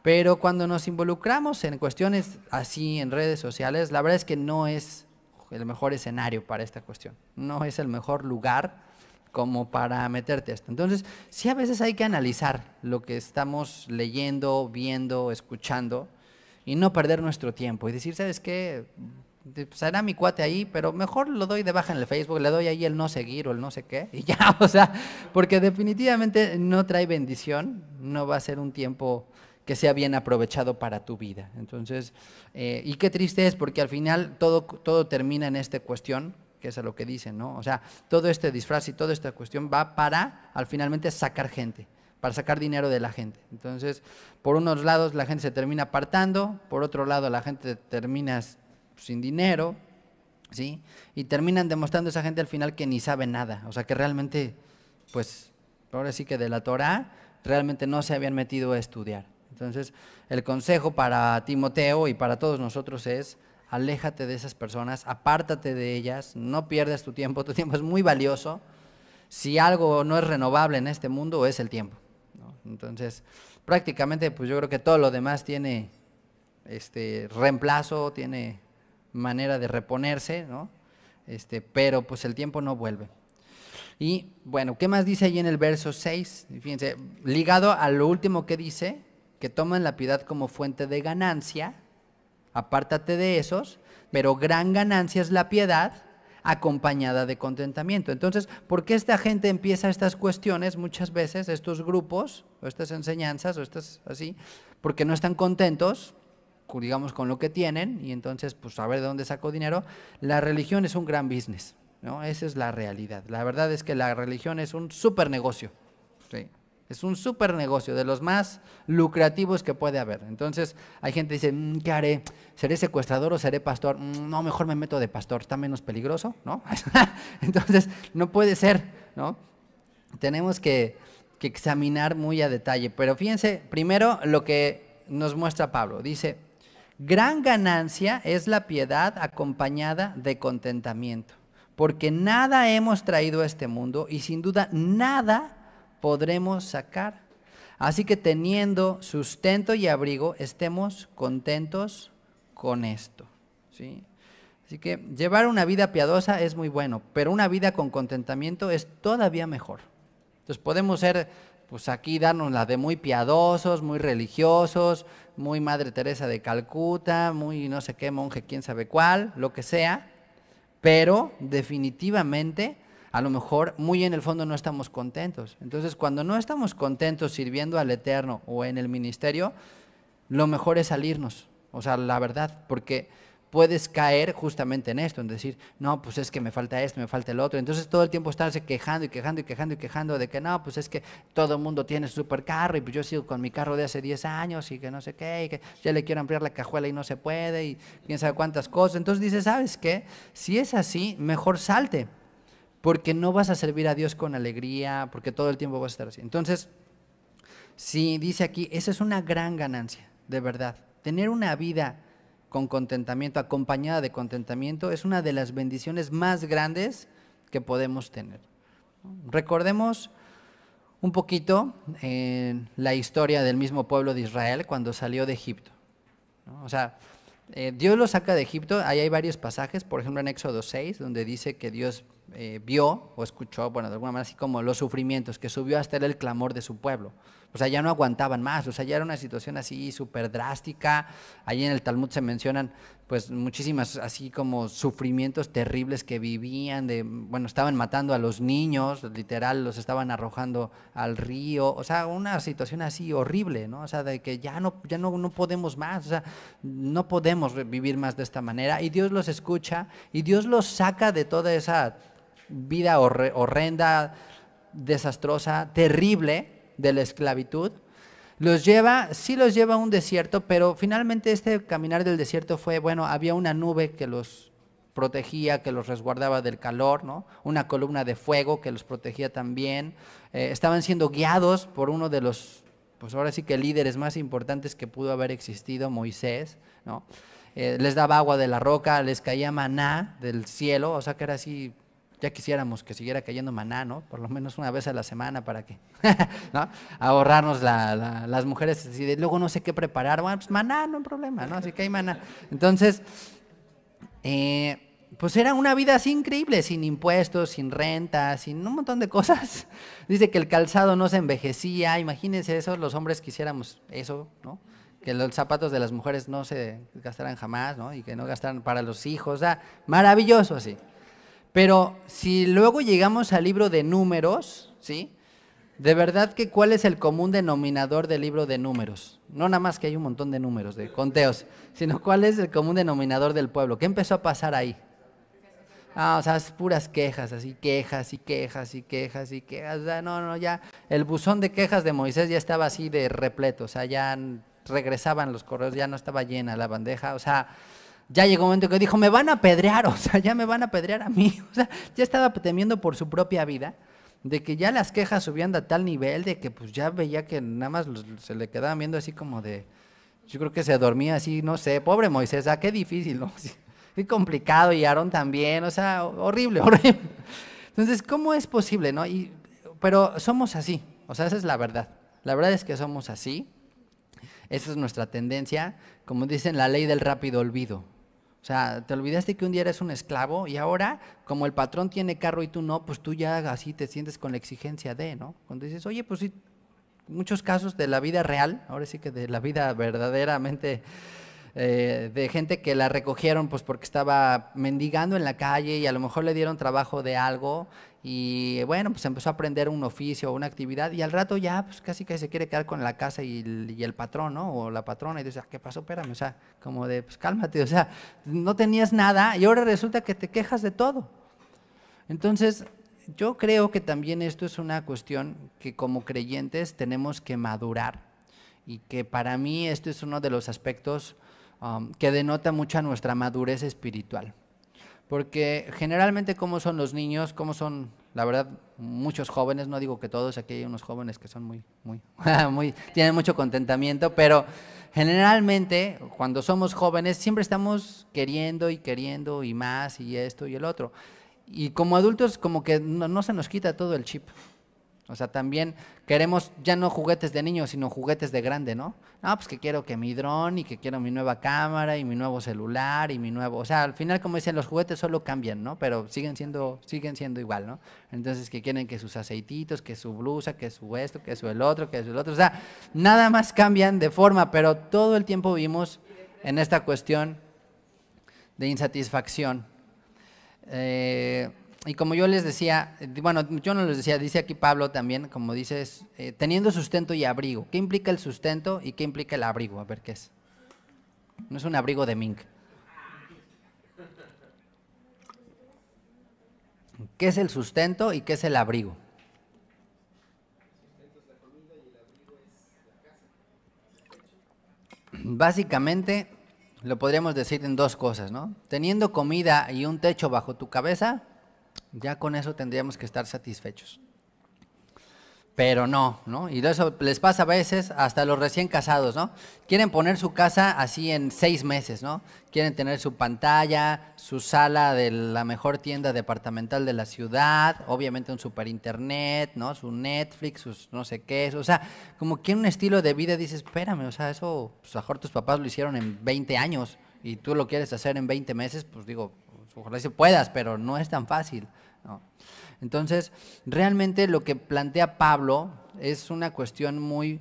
pero cuando nos involucramos en cuestiones así en redes sociales, la verdad es que no es el mejor escenario para esta cuestión, no es el mejor lugar como para meterte esto. Entonces, sí a veces hay que analizar lo que estamos leyendo, viendo, escuchando, y no perder nuestro tiempo y decir, ¿sabes qué? Será pues, mi cuate ahí, pero mejor lo doy de baja en el Facebook, le doy ahí el no seguir o el no sé qué, y ya, o sea, porque definitivamente no trae bendición, no va a ser un tiempo que sea bien aprovechado para tu vida. Entonces, eh, y qué triste es, porque al final todo, todo termina en esta cuestión, que es a lo que dicen, ¿no? O sea, todo este disfraz y toda esta cuestión va para, al finalmente, sacar gente para sacar dinero de la gente. Entonces, por unos lados la gente se termina apartando, por otro lado la gente termina sin dinero, ¿sí? Y terminan demostrando esa gente al final que ni sabe nada, o sea, que realmente, pues, ahora sí que de la Torah, realmente no se habían metido a estudiar. Entonces, el consejo para Timoteo y para todos nosotros es, aléjate de esas personas, apártate de ellas, no pierdas tu tiempo, tu tiempo es muy valioso. Si algo no es renovable en este mundo es el tiempo. Entonces, prácticamente, pues yo creo que todo lo demás tiene este reemplazo, tiene manera de reponerse, ¿no? Este, pero pues el tiempo no vuelve. Y bueno, ¿qué más dice ahí en el verso 6? Fíjense, ligado a lo último que dice, que toman la piedad como fuente de ganancia, apártate de esos, pero gran ganancia es la piedad acompañada de contentamiento. Entonces, ¿por qué esta gente empieza estas cuestiones muchas veces, estos grupos, o estas enseñanzas, o estas así? Porque no están contentos, digamos, con lo que tienen, y entonces, pues, a ver de dónde saco dinero. La religión es un gran business, ¿no? Esa es la realidad. La verdad es que la religión es un super negocio. Sí. Es un súper negocio, de los más lucrativos que puede haber. Entonces, hay gente que dice, mm, ¿qué haré? ¿Seré secuestrador o seré pastor? Mm, no, mejor me meto de pastor, está menos peligroso, ¿no? Entonces, no puede ser, ¿no? Tenemos que, que examinar muy a detalle. Pero fíjense, primero lo que nos muestra Pablo. Dice, gran ganancia es la piedad acompañada de contentamiento, porque nada hemos traído a este mundo y sin duda nada podremos sacar. Así que teniendo sustento y abrigo, estemos contentos con esto. ¿sí? Así que llevar una vida piadosa es muy bueno, pero una vida con contentamiento es todavía mejor. Entonces podemos ser, pues aquí darnos la de muy piadosos, muy religiosos, muy Madre Teresa de Calcuta, muy no sé qué monje, quién sabe cuál, lo que sea, pero definitivamente a lo mejor muy en el fondo no estamos contentos. Entonces, cuando no estamos contentos sirviendo al Eterno o en el ministerio, lo mejor es salirnos. O sea, la verdad, porque puedes caer justamente en esto, en decir, no, pues es que me falta esto, me falta el otro. Entonces todo el tiempo estarse quejando y quejando y quejando y quejando de que no, pues es que todo el mundo tiene supercarro y pues yo sigo con mi carro de hace 10 años y que no sé qué, y que ya le quiero ampliar la cajuela y no se puede y quién sabe cuántas cosas. Entonces dice, ¿sabes qué? Si es así, mejor salte porque no vas a servir a Dios con alegría, porque todo el tiempo vas a estar así. Entonces, si dice aquí, esa es una gran ganancia, de verdad. Tener una vida con contentamiento, acompañada de contentamiento, es una de las bendiciones más grandes que podemos tener. Recordemos un poquito en eh, la historia del mismo pueblo de Israel cuando salió de Egipto. O sea, eh, Dios lo saca de Egipto, ahí hay varios pasajes, por ejemplo en Éxodo 6, donde dice que Dios eh, vio o escuchó, bueno, de alguna manera así como los sufrimientos, que subió hasta el clamor de su pueblo. O sea, ya no aguantaban más, o sea, ya era una situación así súper drástica. Allí en el Talmud se mencionan pues muchísimas así como sufrimientos terribles que vivían, de, bueno, estaban matando a los niños, literal, los estaban arrojando al río, o sea, una situación así horrible, ¿no? O sea, de que ya no, ya no, no podemos más, o sea, no podemos vivir más de esta manera. Y Dios los escucha y Dios los saca de toda esa vida horrenda, desastrosa, terrible de la esclavitud. Los lleva, sí los lleva a un desierto, pero finalmente este caminar del desierto fue, bueno, había una nube que los protegía, que los resguardaba del calor, ¿no? una columna de fuego que los protegía también. Eh, estaban siendo guiados por uno de los, pues ahora sí que líderes más importantes que pudo haber existido, Moisés. ¿no? Eh, les daba agua de la roca, les caía maná del cielo, o sea que era así ya quisiéramos que siguiera cayendo maná, ¿no? Por lo menos una vez a la semana para que, Ahorrarnos las mujeres. Y luego no sé qué preparar. Bueno, pues maná, no hay problema, ¿no? Así que hay maná. Entonces, eh, pues era una vida así increíble, sin impuestos, sin renta, sin un montón de cosas. Dice que el calzado no se envejecía, imagínense eso, los hombres quisiéramos eso, ¿no? Que los zapatos de las mujeres no se gastaran jamás, ¿no? Y que no gastaran para los hijos, maravilloso así. Pero si luego llegamos al libro de números, ¿sí? De verdad que cuál es el común denominador del libro de números. No nada más que hay un montón de números, de conteos, sino cuál es el común denominador del pueblo. ¿Qué empezó a pasar ahí? Ah, o sea, es puras quejas, así quejas y quejas y quejas y quejas. O no, no, ya el buzón de quejas de Moisés ya estaba así de repleto. O sea, ya regresaban los correos, ya no estaba llena la bandeja. O sea, ya llegó un momento que dijo, me van a apedrear, o sea, ya me van a apedrear a mí. O sea, ya estaba temiendo por su propia vida, de que ya las quejas subían a tal nivel, de que pues ya veía que nada más se le quedaban viendo así como de, yo creo que se dormía así, no sé, pobre Moisés, ah, qué difícil, ¿no? qué complicado, y Aarón también, o sea, horrible, horrible. Entonces, ¿cómo es posible, no? pero somos así, o sea, esa es la verdad. La verdad es que somos así. Esa es nuestra tendencia, como dicen, la ley del rápido olvido. O sea, te olvidaste que un día eres un esclavo y ahora, como el patrón tiene carro y tú no, pues tú ya así te sientes con la exigencia de, ¿no? Cuando dices, oye, pues sí, muchos casos de la vida real, ahora sí que de la vida verdaderamente eh, de gente que la recogieron pues porque estaba mendigando en la calle y a lo mejor le dieron trabajo de algo y bueno, pues empezó a aprender un oficio, o una actividad, y al rato ya, pues casi que se quiere quedar con la casa y el, patrón, ¿no? O la patrona, y dice, ah, ¿qué pasó? Espérame, o sea, como de, pues cálmate, o sea, no tenías nada, y ahora resulta que te quejas de todo. Entonces, yo creo que también esto es una cuestión que como creyentes tenemos que madurar, y que para mí esto es uno de los aspectos um, que denota mucho a nuestra madurez espiritual. Porque generalmente como son los niños, cómo son, la verdad, muchos jóvenes, no digo que todos, aquí hay unos jóvenes que son muy, muy, muy, tienen mucho contentamiento, pero generalmente cuando somos jóvenes siempre estamos queriendo y queriendo y más y esto y el otro. Y como adultos como que no se nos quita todo el chip. O sea, también queremos ya no juguetes de niño, sino juguetes de grande, ¿no? Ah, pues que quiero que mi dron y que quiero mi nueva cámara y mi nuevo celular y mi nuevo, o sea, al final como dicen los juguetes solo cambian, ¿no? Pero siguen siendo siguen siendo igual, ¿no? Entonces que quieren que sus aceititos, que su blusa, que su esto, que su el otro, que su el otro, o sea, nada más cambian de forma, pero todo el tiempo vimos en esta cuestión de insatisfacción. Eh, y como yo les decía, bueno, yo no les decía, dice aquí Pablo también, como dices, eh, teniendo sustento y abrigo. ¿Qué implica el sustento y qué implica el abrigo? A ver qué es. No es un abrigo de mink. ¿Qué es el sustento y qué es el abrigo? Básicamente lo podríamos decir en dos cosas, ¿no? Teniendo comida y un techo bajo tu cabeza, ya con eso tendríamos que estar satisfechos. Pero no, ¿no? Y eso les pasa a veces hasta los recién casados, ¿no? Quieren poner su casa así en seis meses, ¿no? Quieren tener su pantalla, su sala de la mejor tienda departamental de la ciudad, obviamente un super internet, ¿no? Su Netflix, sus no sé qué, o sea, como que un estilo de vida dices, espérame, o sea, eso, pues a mejor tus papás lo hicieron en 20 años y tú lo quieres hacer en 20 meses, pues digo, ojalá puedas, pero no es tan fácil. Entonces, realmente lo que plantea Pablo es una cuestión muy,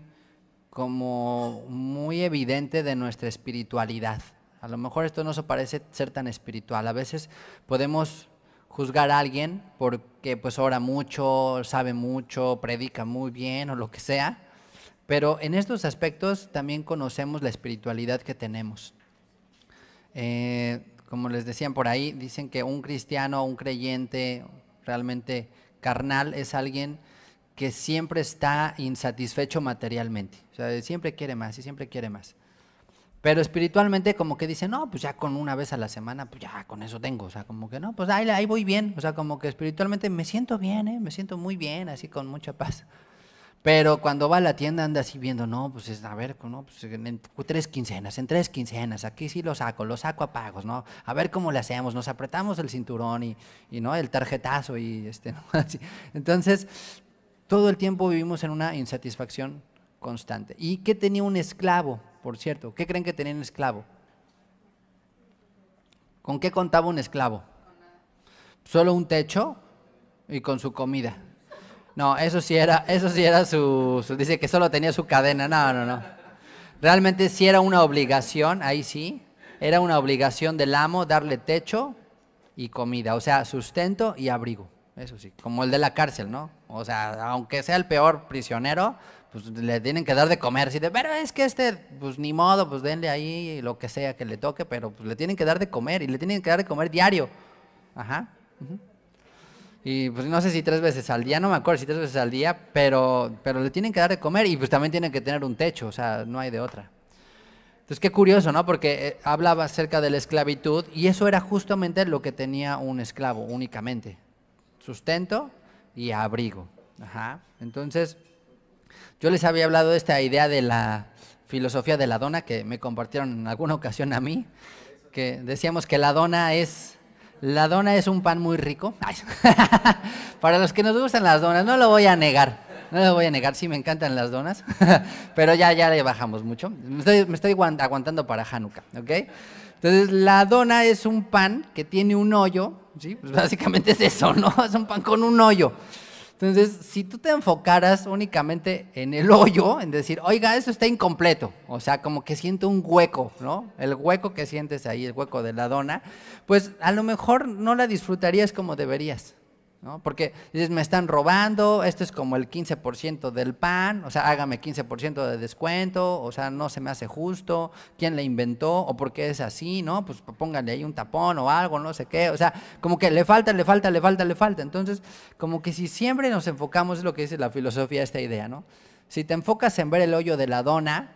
como muy evidente de nuestra espiritualidad. A lo mejor esto no se parece ser tan espiritual. A veces podemos juzgar a alguien porque pues ora mucho, sabe mucho, predica muy bien o lo que sea, pero en estos aspectos también conocemos la espiritualidad que tenemos. Eh, como les decían por ahí, dicen que un cristiano, un creyente realmente carnal es alguien que siempre está insatisfecho materialmente. O sea, siempre quiere más y siempre quiere más. Pero espiritualmente como que dice, no, pues ya con una vez a la semana, pues ya con eso tengo. O sea, como que no, pues ahí, ahí voy bien. O sea, como que espiritualmente me siento bien, ¿eh? me siento muy bien, así con mucha paz. Pero cuando va a la tienda anda así viendo, no, pues es, a ver, ¿no? Pues en tres quincenas, en tres quincenas, aquí sí lo saco, lo saco a pagos, ¿no? A ver cómo le hacemos, nos apretamos el cinturón y, y ¿no? El tarjetazo y este, Entonces, todo el tiempo vivimos en una insatisfacción constante. ¿Y qué tenía un esclavo, por cierto? ¿Qué creen que tenía un esclavo? ¿Con qué contaba un esclavo? Solo un techo y con su comida. No, eso sí era, eso sí era su, Dice que solo tenía su cadena. No, no, no. Realmente sí era una obligación, ahí sí. Era una obligación del amo darle techo y comida. O sea, sustento y abrigo. Eso sí. Como el de la cárcel, ¿no? O sea, aunque sea el peor prisionero, pues le tienen que dar de comer. Si de, pero es que este, pues ni modo, pues denle ahí lo que sea que le toque, pero pues le tienen que dar de comer y le tienen que dar de comer diario. Ajá. Y pues no sé si tres veces al día, no me acuerdo si tres veces al día, pero, pero le tienen que dar de comer y pues también tienen que tener un techo, o sea, no hay de otra. Entonces, qué curioso, ¿no? Porque eh, hablaba acerca de la esclavitud y eso era justamente lo que tenía un esclavo únicamente. Sustento y abrigo. Entonces, yo les había hablado de esta idea de la filosofía de la dona que me compartieron en alguna ocasión a mí, que decíamos que la dona es la dona es un pan muy rico. Para los que nos gustan las donas, no lo voy a negar. No lo voy a negar, sí me encantan las donas, pero ya, ya le bajamos mucho. Me estoy, aguantando para Hanukkah, ¿ok? Entonces, la dona es un pan que tiene un hoyo, pues básicamente es eso, ¿no? Es un pan con un hoyo. Entonces, si tú te enfocaras únicamente en el hoyo, en decir, oiga, eso está incompleto, o sea, como que siento un hueco, ¿no? El hueco que sientes ahí, el hueco de la dona, pues a lo mejor no la disfrutarías como deberías. ¿no? Porque dices, me están robando, esto es como el 15% del pan, o sea, hágame 15% de descuento, o sea, no se me hace justo, ¿quién le inventó? ¿O por qué es así? ¿No? Pues póngale ahí un tapón o algo, no sé qué, o sea, como que le falta, le falta, le falta, le falta. Entonces, como que si siempre nos enfocamos, es lo que dice la filosofía, esta idea, ¿no? Si te enfocas en ver el hoyo de la dona,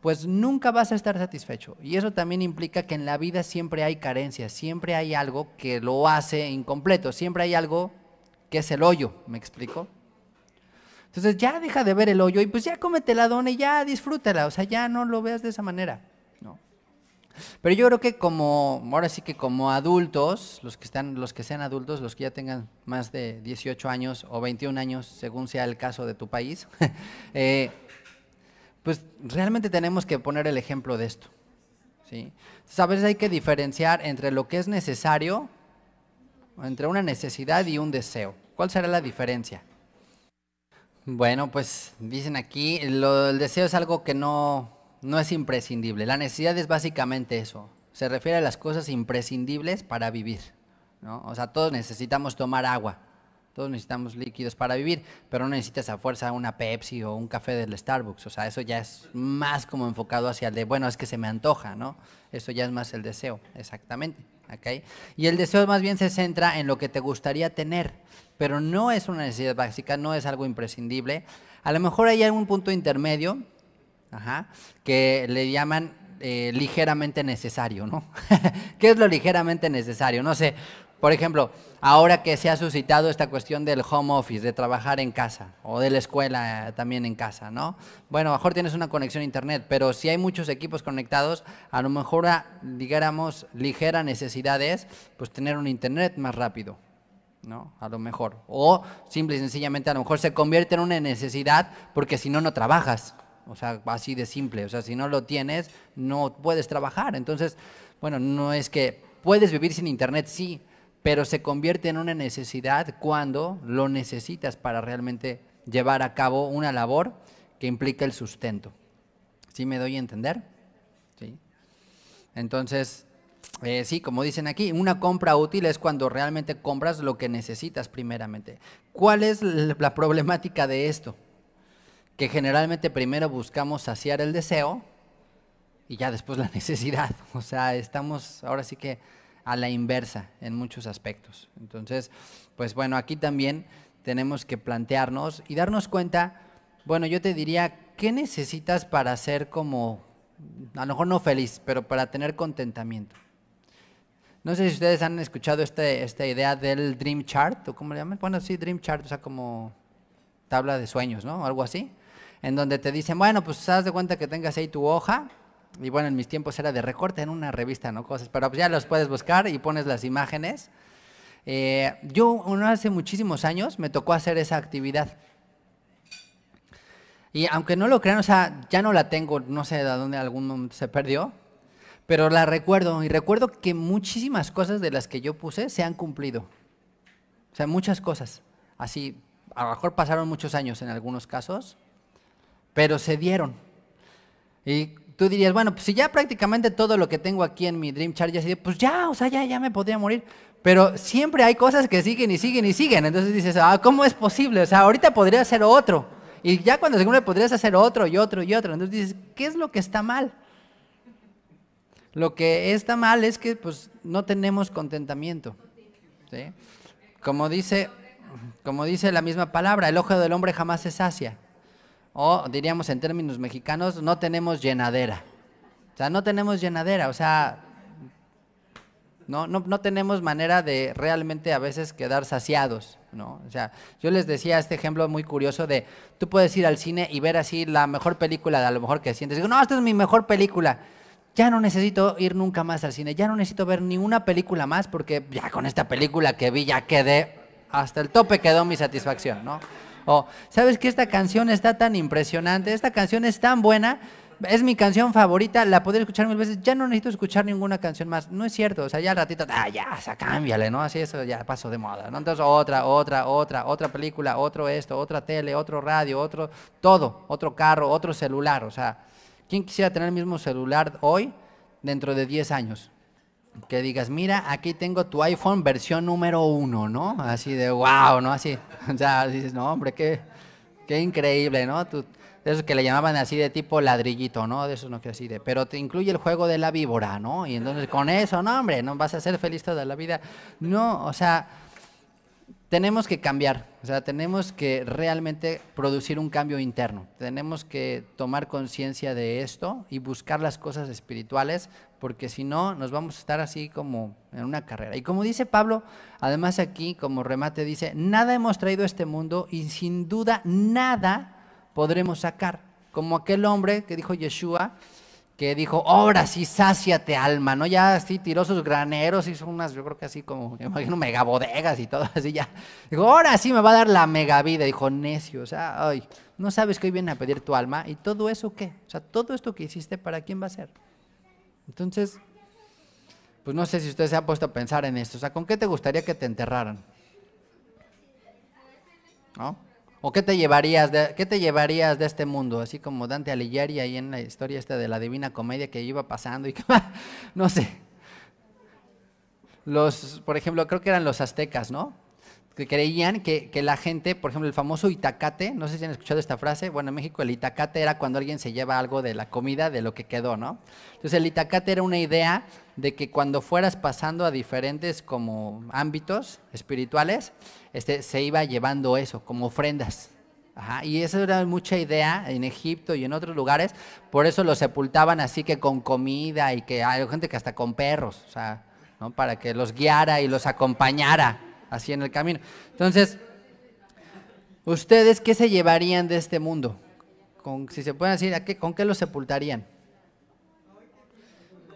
pues nunca vas a estar satisfecho. Y eso también implica que en la vida siempre hay carencias, siempre hay algo que lo hace incompleto, siempre hay algo que es el hoyo, ¿me explico? Entonces ya deja de ver el hoyo y pues ya cómete la dona y ya disfrútala, o sea, ya no lo veas de esa manera, Pero yo creo que como, ahora sí que como adultos, los que, están, los que sean adultos, los que ya tengan más de 18 años o 21 años, según sea el caso de tu país, eh, pues realmente tenemos que poner el ejemplo de esto. ¿sí? Entonces, a veces hay que diferenciar entre lo que es necesario, entre una necesidad y un deseo. ¿Cuál será la diferencia? Bueno, pues dicen aquí, el deseo es algo que no, no es imprescindible. La necesidad es básicamente eso. Se refiere a las cosas imprescindibles para vivir. ¿no? O sea, todos necesitamos tomar agua. Todos necesitamos líquidos para vivir, pero no necesitas a fuerza una Pepsi o un café del Starbucks. O sea, eso ya es más como enfocado hacia el de, bueno, es que se me antoja, ¿no? Eso ya es más el deseo, exactamente. ¿okay? Y el deseo más bien se centra en lo que te gustaría tener, pero no es una necesidad básica, no es algo imprescindible. A lo mejor hay algún punto intermedio, ajá, que le llaman eh, ligeramente necesario, ¿no? ¿Qué es lo ligeramente necesario? No sé, por ejemplo, ahora que se ha suscitado esta cuestión del home office, de trabajar en casa o de la escuela eh, también en casa, ¿no? Bueno, a lo mejor tienes una conexión a internet, pero si hay muchos equipos conectados, a lo mejor, digamos, ligera necesidad es pues, tener un internet más rápido, ¿no? A lo mejor. O simple y sencillamente a lo mejor se convierte en una necesidad porque si no, no trabajas. O sea, así de simple. O sea, si no lo tienes, no puedes trabajar. Entonces, bueno, no es que puedes vivir sin internet, sí, pero se convierte en una necesidad cuando lo necesitas para realmente llevar a cabo una labor que implica el sustento. ¿Sí me doy a entender? ¿Sí? Entonces, eh, sí, como dicen aquí, una compra útil es cuando realmente compras lo que necesitas primeramente. ¿Cuál es la problemática de esto? Que generalmente primero buscamos saciar el deseo y ya después la necesidad. O sea, estamos ahora sí que a la inversa en muchos aspectos. Entonces, pues bueno, aquí también tenemos que plantearnos y darnos cuenta, bueno, yo te diría, ¿qué necesitas para ser como, a lo mejor no feliz, pero para tener contentamiento? No sé si ustedes han escuchado este, esta idea del Dream Chart, o cómo le llaman. Bueno, sí, Dream Chart, o sea, como tabla de sueños, ¿no? Algo así. En donde te dicen, bueno, pues haz de cuenta que tengas ahí tu hoja y bueno, en mis tiempos era de recorte en una revista, ¿no? Cosas, pero pues ya los puedes buscar y pones las imágenes. Eh, yo, uno hace muchísimos años, me tocó hacer esa actividad. Y aunque no lo crean, o sea, ya no la tengo, no sé de dónde algún se perdió, pero la recuerdo. Y recuerdo que muchísimas cosas de las que yo puse se han cumplido. O sea, muchas cosas. Así, a lo mejor pasaron muchos años en algunos casos, pero se dieron. Y tú dirías, bueno, pues si ya prácticamente todo lo que tengo aquí en mi Dream Chart ya se pues ya, o sea, ya, ya me podría morir. Pero siempre hay cosas que siguen y siguen y siguen. Entonces dices, ah, ¿cómo es posible? O sea, ahorita podría hacer otro. Y ya cuando se podrías hacer otro y otro y otro. Entonces dices, ¿qué es lo que está mal? Lo que está mal es que pues no tenemos contentamiento. Como dice, como dice la misma palabra, el ojo del hombre jamás se sacia o diríamos en términos mexicanos, no tenemos llenadera. O sea, no tenemos llenadera, o sea, no, no, no tenemos manera de realmente a veces quedar saciados. ¿no? O sea, yo les decía este ejemplo muy curioso de, tú puedes ir al cine y ver así la mejor película de a lo mejor que sientes. Digo, no, esta es mi mejor película. Ya no necesito ir nunca más al cine, ya no necesito ver ni una película más porque ya con esta película que vi ya quedé, hasta el tope quedó mi satisfacción, ¿no? O, ¿sabes que esta canción está tan impresionante? Esta canción es tan buena. Es mi canción favorita, la puedo escuchar mil veces, ya no necesito escuchar ninguna canción más. No es cierto, o sea, ya al ratito, ah, ya, o sea, cámbiale, ¿no? Así eso ya pasó de moda, ¿no? Entonces otra, otra, otra, otra película, otro esto, otra tele, otro radio, otro, todo, otro carro, otro celular, o sea, ¿quién quisiera tener el mismo celular hoy dentro de 10 años? que digas, mira, aquí tengo tu iPhone versión número uno, ¿no? Así de wow, ¿no? Así, o sea, dices, no, hombre, qué, qué increíble, ¿no? de esos que le llamaban así de tipo ladrillito, ¿no? De esos no que así de, pero te incluye el juego de la víbora, ¿no? Y entonces con eso, no, hombre, no vas a ser feliz toda la vida. No, o sea, tenemos que cambiar, o sea, tenemos que realmente producir un cambio interno, tenemos que tomar conciencia de esto y buscar las cosas espirituales, porque si no, nos vamos a estar así como en una carrera. Y como dice Pablo, además aquí, como remate, dice, nada hemos traído a este mundo y sin duda nada podremos sacar, como aquel hombre que dijo Yeshua, que dijo, ahora sí, sáciate alma, ¿no? Ya así tiró sus graneros, hizo unas, yo creo que así como, me imagino, megabodegas y todo así ya. Dijo, ahora sí me va a dar la mega vida. Dijo, necio, o sea, ay, no sabes que hoy viene a pedir tu alma. ¿Y todo eso qué? O sea, todo esto que hiciste, ¿para quién va a ser? Entonces, pues no sé si usted se ha puesto a pensar en esto. O sea, ¿con qué te gustaría que te enterraran? ¿No? ¿O qué te llevarías de, qué te llevarías de este mundo? Así como Dante Alighieri ahí en la historia esta de la Divina Comedia que iba pasando y que, no sé. Los, por ejemplo, creo que eran los aztecas, ¿no? que creían que, la gente, por ejemplo, el famoso itacate, no sé si han escuchado esta frase, bueno, en México el itacate era cuando alguien se lleva algo de la comida, de lo que quedó, ¿no? Entonces el itacate era una idea de que cuando fueras pasando a diferentes como ámbitos espirituales, este, se iba llevando eso, como ofrendas. y esa era mucha idea en Egipto y en otros lugares, por eso lo sepultaban así que con comida y que hay gente que hasta con perros, o sea, para que los guiara y los acompañara así en el camino. Entonces, ¿ustedes qué se llevarían de este mundo? si se pueden decir, ¿con qué lo sepultarían?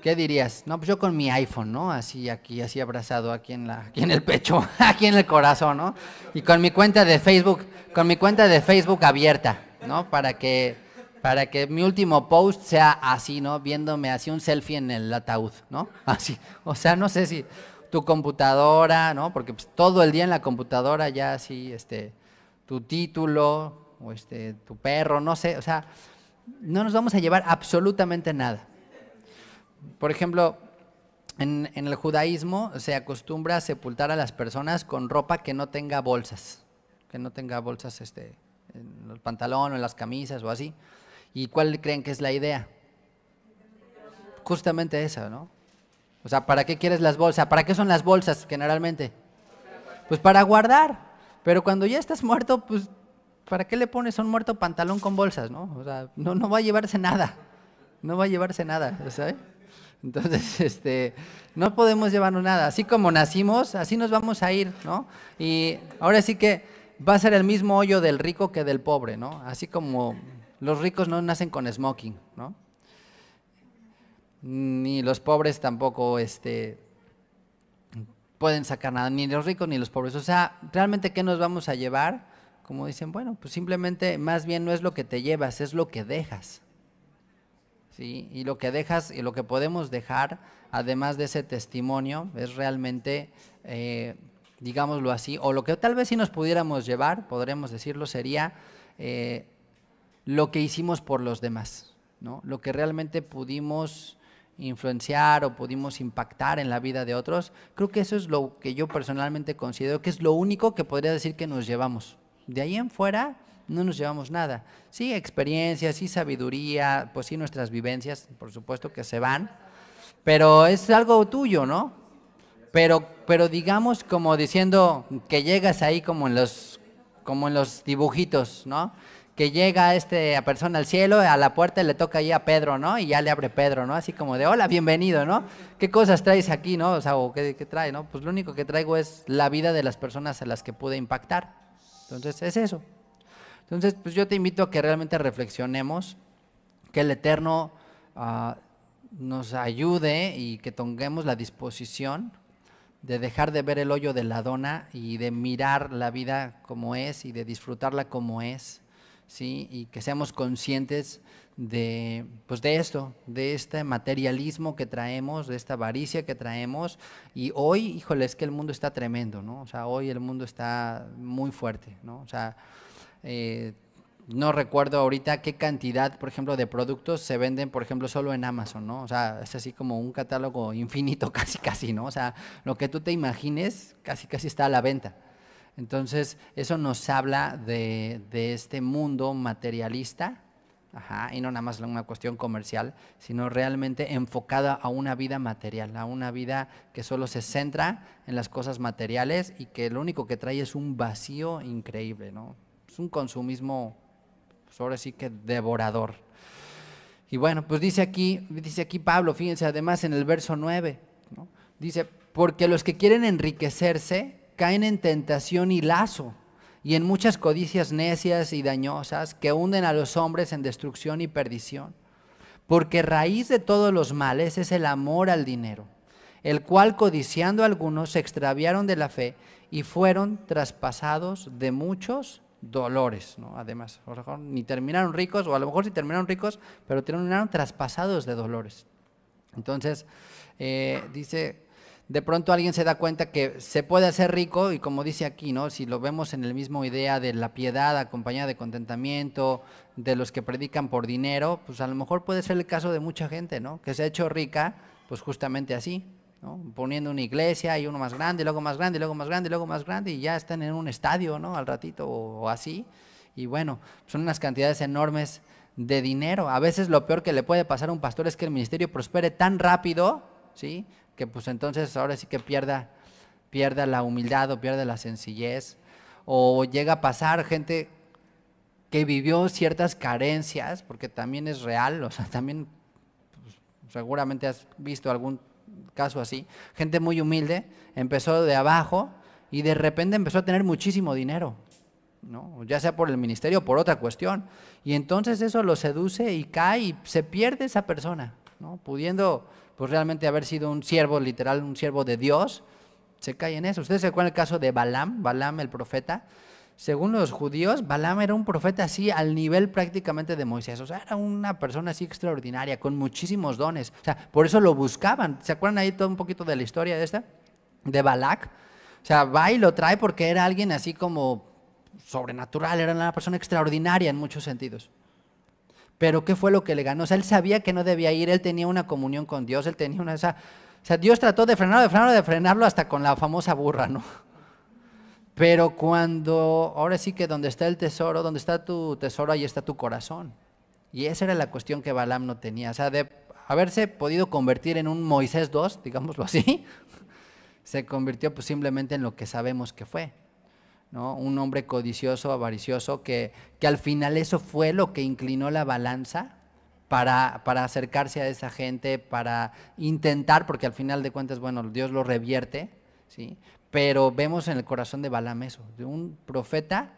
¿Qué dirías? No, pues yo con mi iPhone, ¿no? Así aquí, así abrazado, aquí en, la, aquí en el pecho, aquí en el corazón, ¿no? Y con mi cuenta de Facebook, con mi cuenta de Facebook abierta, ¿no? Para que, para que mi último post sea así, ¿no? Viéndome así un selfie en el ataúd, ¿no? Así. O sea, no sé si tu computadora, ¿no? Porque pues, todo el día en la computadora ya así, este, tu título, o este, tu perro, no sé, o sea, no nos vamos a llevar absolutamente nada. Por ejemplo, en, el judaísmo se acostumbra a sepultar a las personas con ropa que no tenga bolsas, que no tenga bolsas este, en los pantalones, en las camisas o así. ¿Y cuál creen que es la idea? Justamente esa, ¿no? O sea, ¿para qué quieres las bolsas? ¿Para qué son las bolsas generalmente? Pues para guardar. Pero cuando ya estás muerto, pues ¿para qué le pones un muerto pantalón con bolsas, no? O sea, no, va a llevarse nada. No va a llevarse nada, Entonces, este, no podemos llevarnos nada. Así como nacimos, así nos vamos a ir, ¿no? Y ahora sí que va a ser el mismo hoyo del rico que del pobre, ¿no? Así como los ricos no nacen con smoking, ¿no? ni los pobres tampoco este, pueden sacar nada, ni los ricos ni los pobres. O sea, realmente qué nos vamos a llevar? Como dicen, bueno, pues simplemente más bien no es lo que te llevas, es lo que dejas. ¿Sí? Y lo que dejas y lo que podemos dejar, además de ese testimonio, es realmente, eh, digámoslo así, o lo que tal vez sí nos pudiéramos llevar, podremos decirlo, sería eh, lo que hicimos por los demás, ¿no? lo que realmente pudimos influenciar o pudimos impactar en la vida de otros, creo que eso es lo que yo personalmente considero que es lo único que podría decir que nos llevamos. De ahí en fuera no nos llevamos nada. Sí, experiencias, sí, sabiduría, pues sí, nuestras vivencias, por supuesto que se van, pero es algo tuyo, ¿no? Pero, pero digamos como diciendo que llegas ahí como en los, como en los dibujitos, ¿no? que llega este, persona al cielo, a la puerta le toca ahí a Pedro, ¿no? Y ya le abre Pedro, ¿no? Así como de, hola, bienvenido, ¿no? ¿Qué cosas traes aquí, no? O sea, qué, trae, no? Pues lo único que traigo es la vida de las personas a las que pude impactar. Entonces, es eso. Entonces, pues yo te invito a que realmente reflexionemos, que el Eterno ah, nos ayude y que tengamos la disposición de dejar de ver el hoyo de la dona y de mirar la vida como es y de disfrutarla como es ¿sí? y que seamos conscientes pues, de, esto, de este materialismo que traemos, de esta avaricia que traemos. Y hoy, híjole, es que el mundo está tremendo, ¿no? O sea, hoy el mundo está muy fuerte, ¿no? O sea, eh, no recuerdo ahorita qué cantidad, por ejemplo, de productos se venden, por ejemplo, solo en Amazon, ¿no? O sea, es así como un catálogo infinito, casi, casi, ¿no? O sea, lo que tú te imagines, casi, casi está a la venta. Entonces, eso nos habla de, este mundo materialista, y no nada más una cuestión comercial, sino realmente enfocada a una vida material, a una vida que solo se centra en las cosas materiales y que lo único que trae es un vacío increíble, ¿no? Es un consumismo, pues ahora sí que devorador. Y bueno, pues dice aquí, dice aquí Pablo, fíjense además en el verso 9, dice, porque los que quieren enriquecerse, caen en tentación y lazo y en muchas codicias necias y dañosas que hunden a los hombres en destrucción y perdición. Porque raíz de todos los males es el amor al dinero, el cual codiciando algunos se extraviaron de la fe y fueron traspasados de muchos dolores. ¿no? Además, ni terminaron ricos, o a lo mejor sí terminaron ricos, pero terminaron traspasados de dolores. Entonces, eh, dice de pronto alguien se da cuenta que se puede hacer rico y como dice aquí, ¿no? Si lo vemos en el mismo idea de la piedad acompañada de contentamiento, de los que predican por dinero, pues a lo mejor puede ser el caso de mucha gente, ¿no? Que se ha hecho rica, pues justamente así, Poniendo una iglesia y uno más grande, y luego más grande, y luego más grande, y luego más grande y ya están en un estadio, ¿no? Al ratito o, así. Y bueno, son unas cantidades enormes de dinero. A veces lo peor que le puede pasar a un pastor es que el ministerio prospere tan rápido, ¿sí? que pues entonces ahora sí que pierda, pierda la humildad o pierde la sencillez. O llega a pasar gente que vivió ciertas carencias, porque también es real, o sea, también pues, seguramente has visto algún caso así. Gente muy humilde, empezó de abajo y de repente empezó a tener muchísimo dinero, ¿no? ya sea por el ministerio o por otra cuestión. Y entonces eso lo seduce y cae y se pierde esa persona, ¿no? pudiendo pues realmente haber sido un siervo literal, un siervo de Dios, se cae en eso. ¿Ustedes se acuerdan el caso de Balaam, Balaam el profeta? Según los judíos, Balaam era un profeta así al nivel prácticamente de Moisés. O sea, era una persona así extraordinaria, con muchísimos dones. O sea, por eso lo buscaban. ¿Se acuerdan ahí todo un poquito de la historia de esta? De Balac. O sea, va y lo trae porque era alguien así como sobrenatural, era una persona extraordinaria en muchos sentidos. Pero ¿qué fue lo que le ganó? O sea, él sabía que no debía ir, él tenía una comunión con Dios, él tenía una... O sea, Dios trató de frenarlo, de frenarlo, de frenarlo hasta con la famosa burra, ¿no? Pero cuando, ahora sí que donde está el tesoro, donde está tu tesoro, ahí está tu corazón. Y esa era la cuestión que Balaam no tenía. O sea, de haberse podido convertir en un Moisés II, digámoslo así, se convirtió pues simplemente en lo que sabemos que fue. Un hombre codicioso, avaricioso, que, que al final eso fue lo que inclinó la balanza para, acercarse a esa gente, para intentar, porque al final de cuentas, bueno, Dios lo revierte, ¿sí? Pero vemos en el corazón de Balaam eso, de un profeta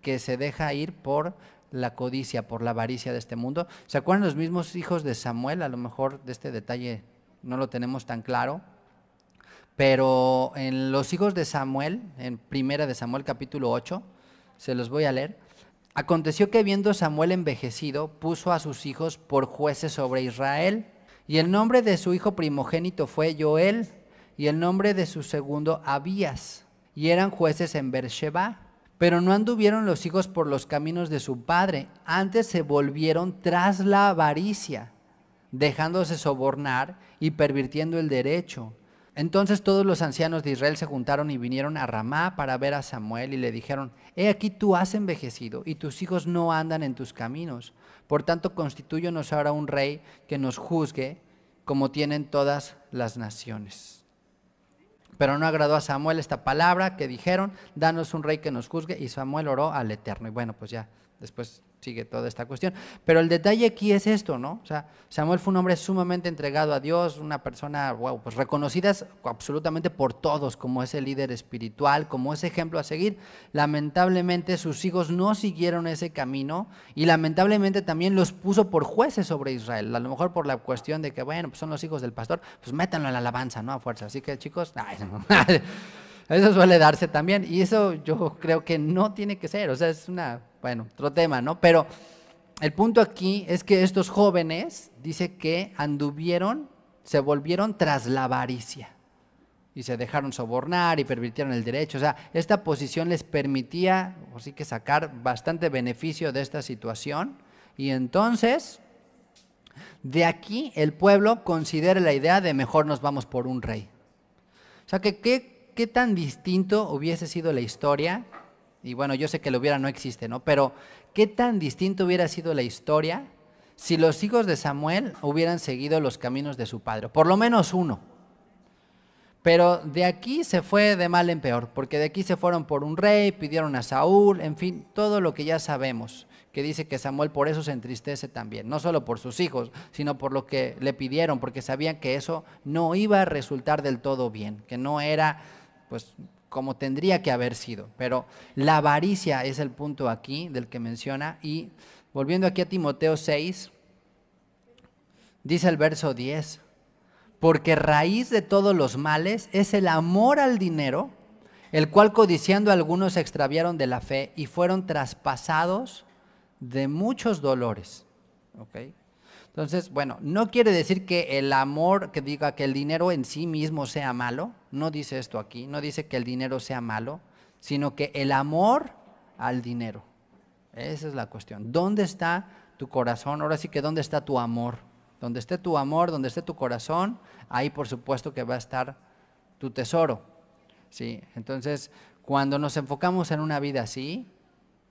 que se deja ir por la codicia, por la avaricia de este mundo. ¿Se acuerdan los mismos hijos de Samuel? A lo mejor de este detalle no lo tenemos tan claro, pero en los hijos de Samuel, en primera de Samuel capítulo 8, se los voy a leer. Aconteció que viendo Samuel envejecido, puso a sus hijos por jueces sobre Israel, y el nombre de su hijo primogénito fue Joel, y el nombre de su segundo Abías, y eran jueces en Beersheba. Pero no anduvieron los hijos por los caminos de su padre, antes se volvieron tras la avaricia, dejándose sobornar y pervirtiendo el derecho. Entonces todos los ancianos de Israel se juntaron y vinieron a Ramá para ver a Samuel y le dijeron, He aquí tú has envejecido y tus hijos no andan en tus caminos. Por tanto, constituyenos ahora un rey que nos juzgue como tienen todas las naciones. Pero no agradó a Samuel esta palabra que dijeron, danos un rey que nos juzgue y Samuel oró al Eterno. Y bueno, pues ya Después sigue toda esta cuestión. Pero el detalle aquí es esto, ¿no? O sea, Samuel fue un hombre sumamente entregado a Dios, una persona, wow, pues reconocida absolutamente por todos como ese líder espiritual, como ese ejemplo a seguir. Lamentablemente sus hijos no siguieron ese camino y lamentablemente también los puso por jueces sobre Israel. A lo mejor por la cuestión de que, bueno, pues son los hijos del pastor, pues métanlo en la alabanza, ¿no? A fuerza. Así que chicos, ay, eso suele darse también. Y eso yo creo que no tiene que ser. O sea, es una, bueno, otro tema, ¿no? Pero el punto aquí es que estos jóvenes, dice que anduvieron, se volvieron tras la avaricia. Y se dejaron sobornar y pervirtieron el derecho. O sea, esta posición les permitía, o que sacar bastante beneficio de esta situación. Y entonces, de aquí el pueblo considera la idea de mejor nos vamos por un rey. O sea, que qué qué tan distinto hubiese sido la historia? Y bueno, yo sé que lo hubiera no existe, ¿no? Pero ¿qué tan distinto hubiera sido la historia si los hijos de Samuel hubieran seguido los caminos de su padre? Por lo menos uno. Pero de aquí se fue de mal en peor, porque de aquí se fueron por un rey, pidieron a Saúl, en fin, todo lo que ya sabemos, que dice que Samuel por eso se entristece también, no solo por sus hijos, sino por lo que le pidieron, porque sabían que eso no iba a resultar del todo bien, que no era pues como tendría que haber sido. Pero la avaricia es el punto aquí del que menciona. Y volviendo aquí a Timoteo 6, dice el verso 10, porque raíz de todos los males es el amor al dinero, el cual codiciando algunos se extraviaron de la fe y fueron traspasados de muchos dolores. ¿Okay? Entonces, bueno, no quiere decir que el amor, que diga que el dinero en sí mismo sea malo, no dice esto aquí, no dice que el dinero sea malo, sino que el amor al dinero. Esa es la cuestión. ¿Dónde está tu corazón? Ahora sí que ¿dónde está tu amor? Donde esté tu amor, donde esté tu corazón, ahí por supuesto que va a estar tu tesoro. ¿sí? Entonces, cuando nos enfocamos en una vida así,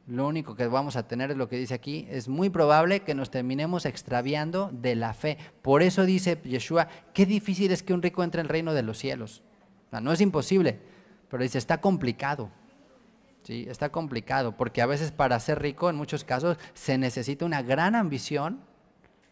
lo único que vamos a tener es lo que dice aquí, es muy probable que nos terminemos extraviando de la fe. Por eso dice Yeshua, qué difícil es que un rico entre en el reino de los cielos. No, es imposible, pero dice, está complicado. Sí, está complicado, porque a veces para ser rico, en muchos casos, se necesita una gran ambición,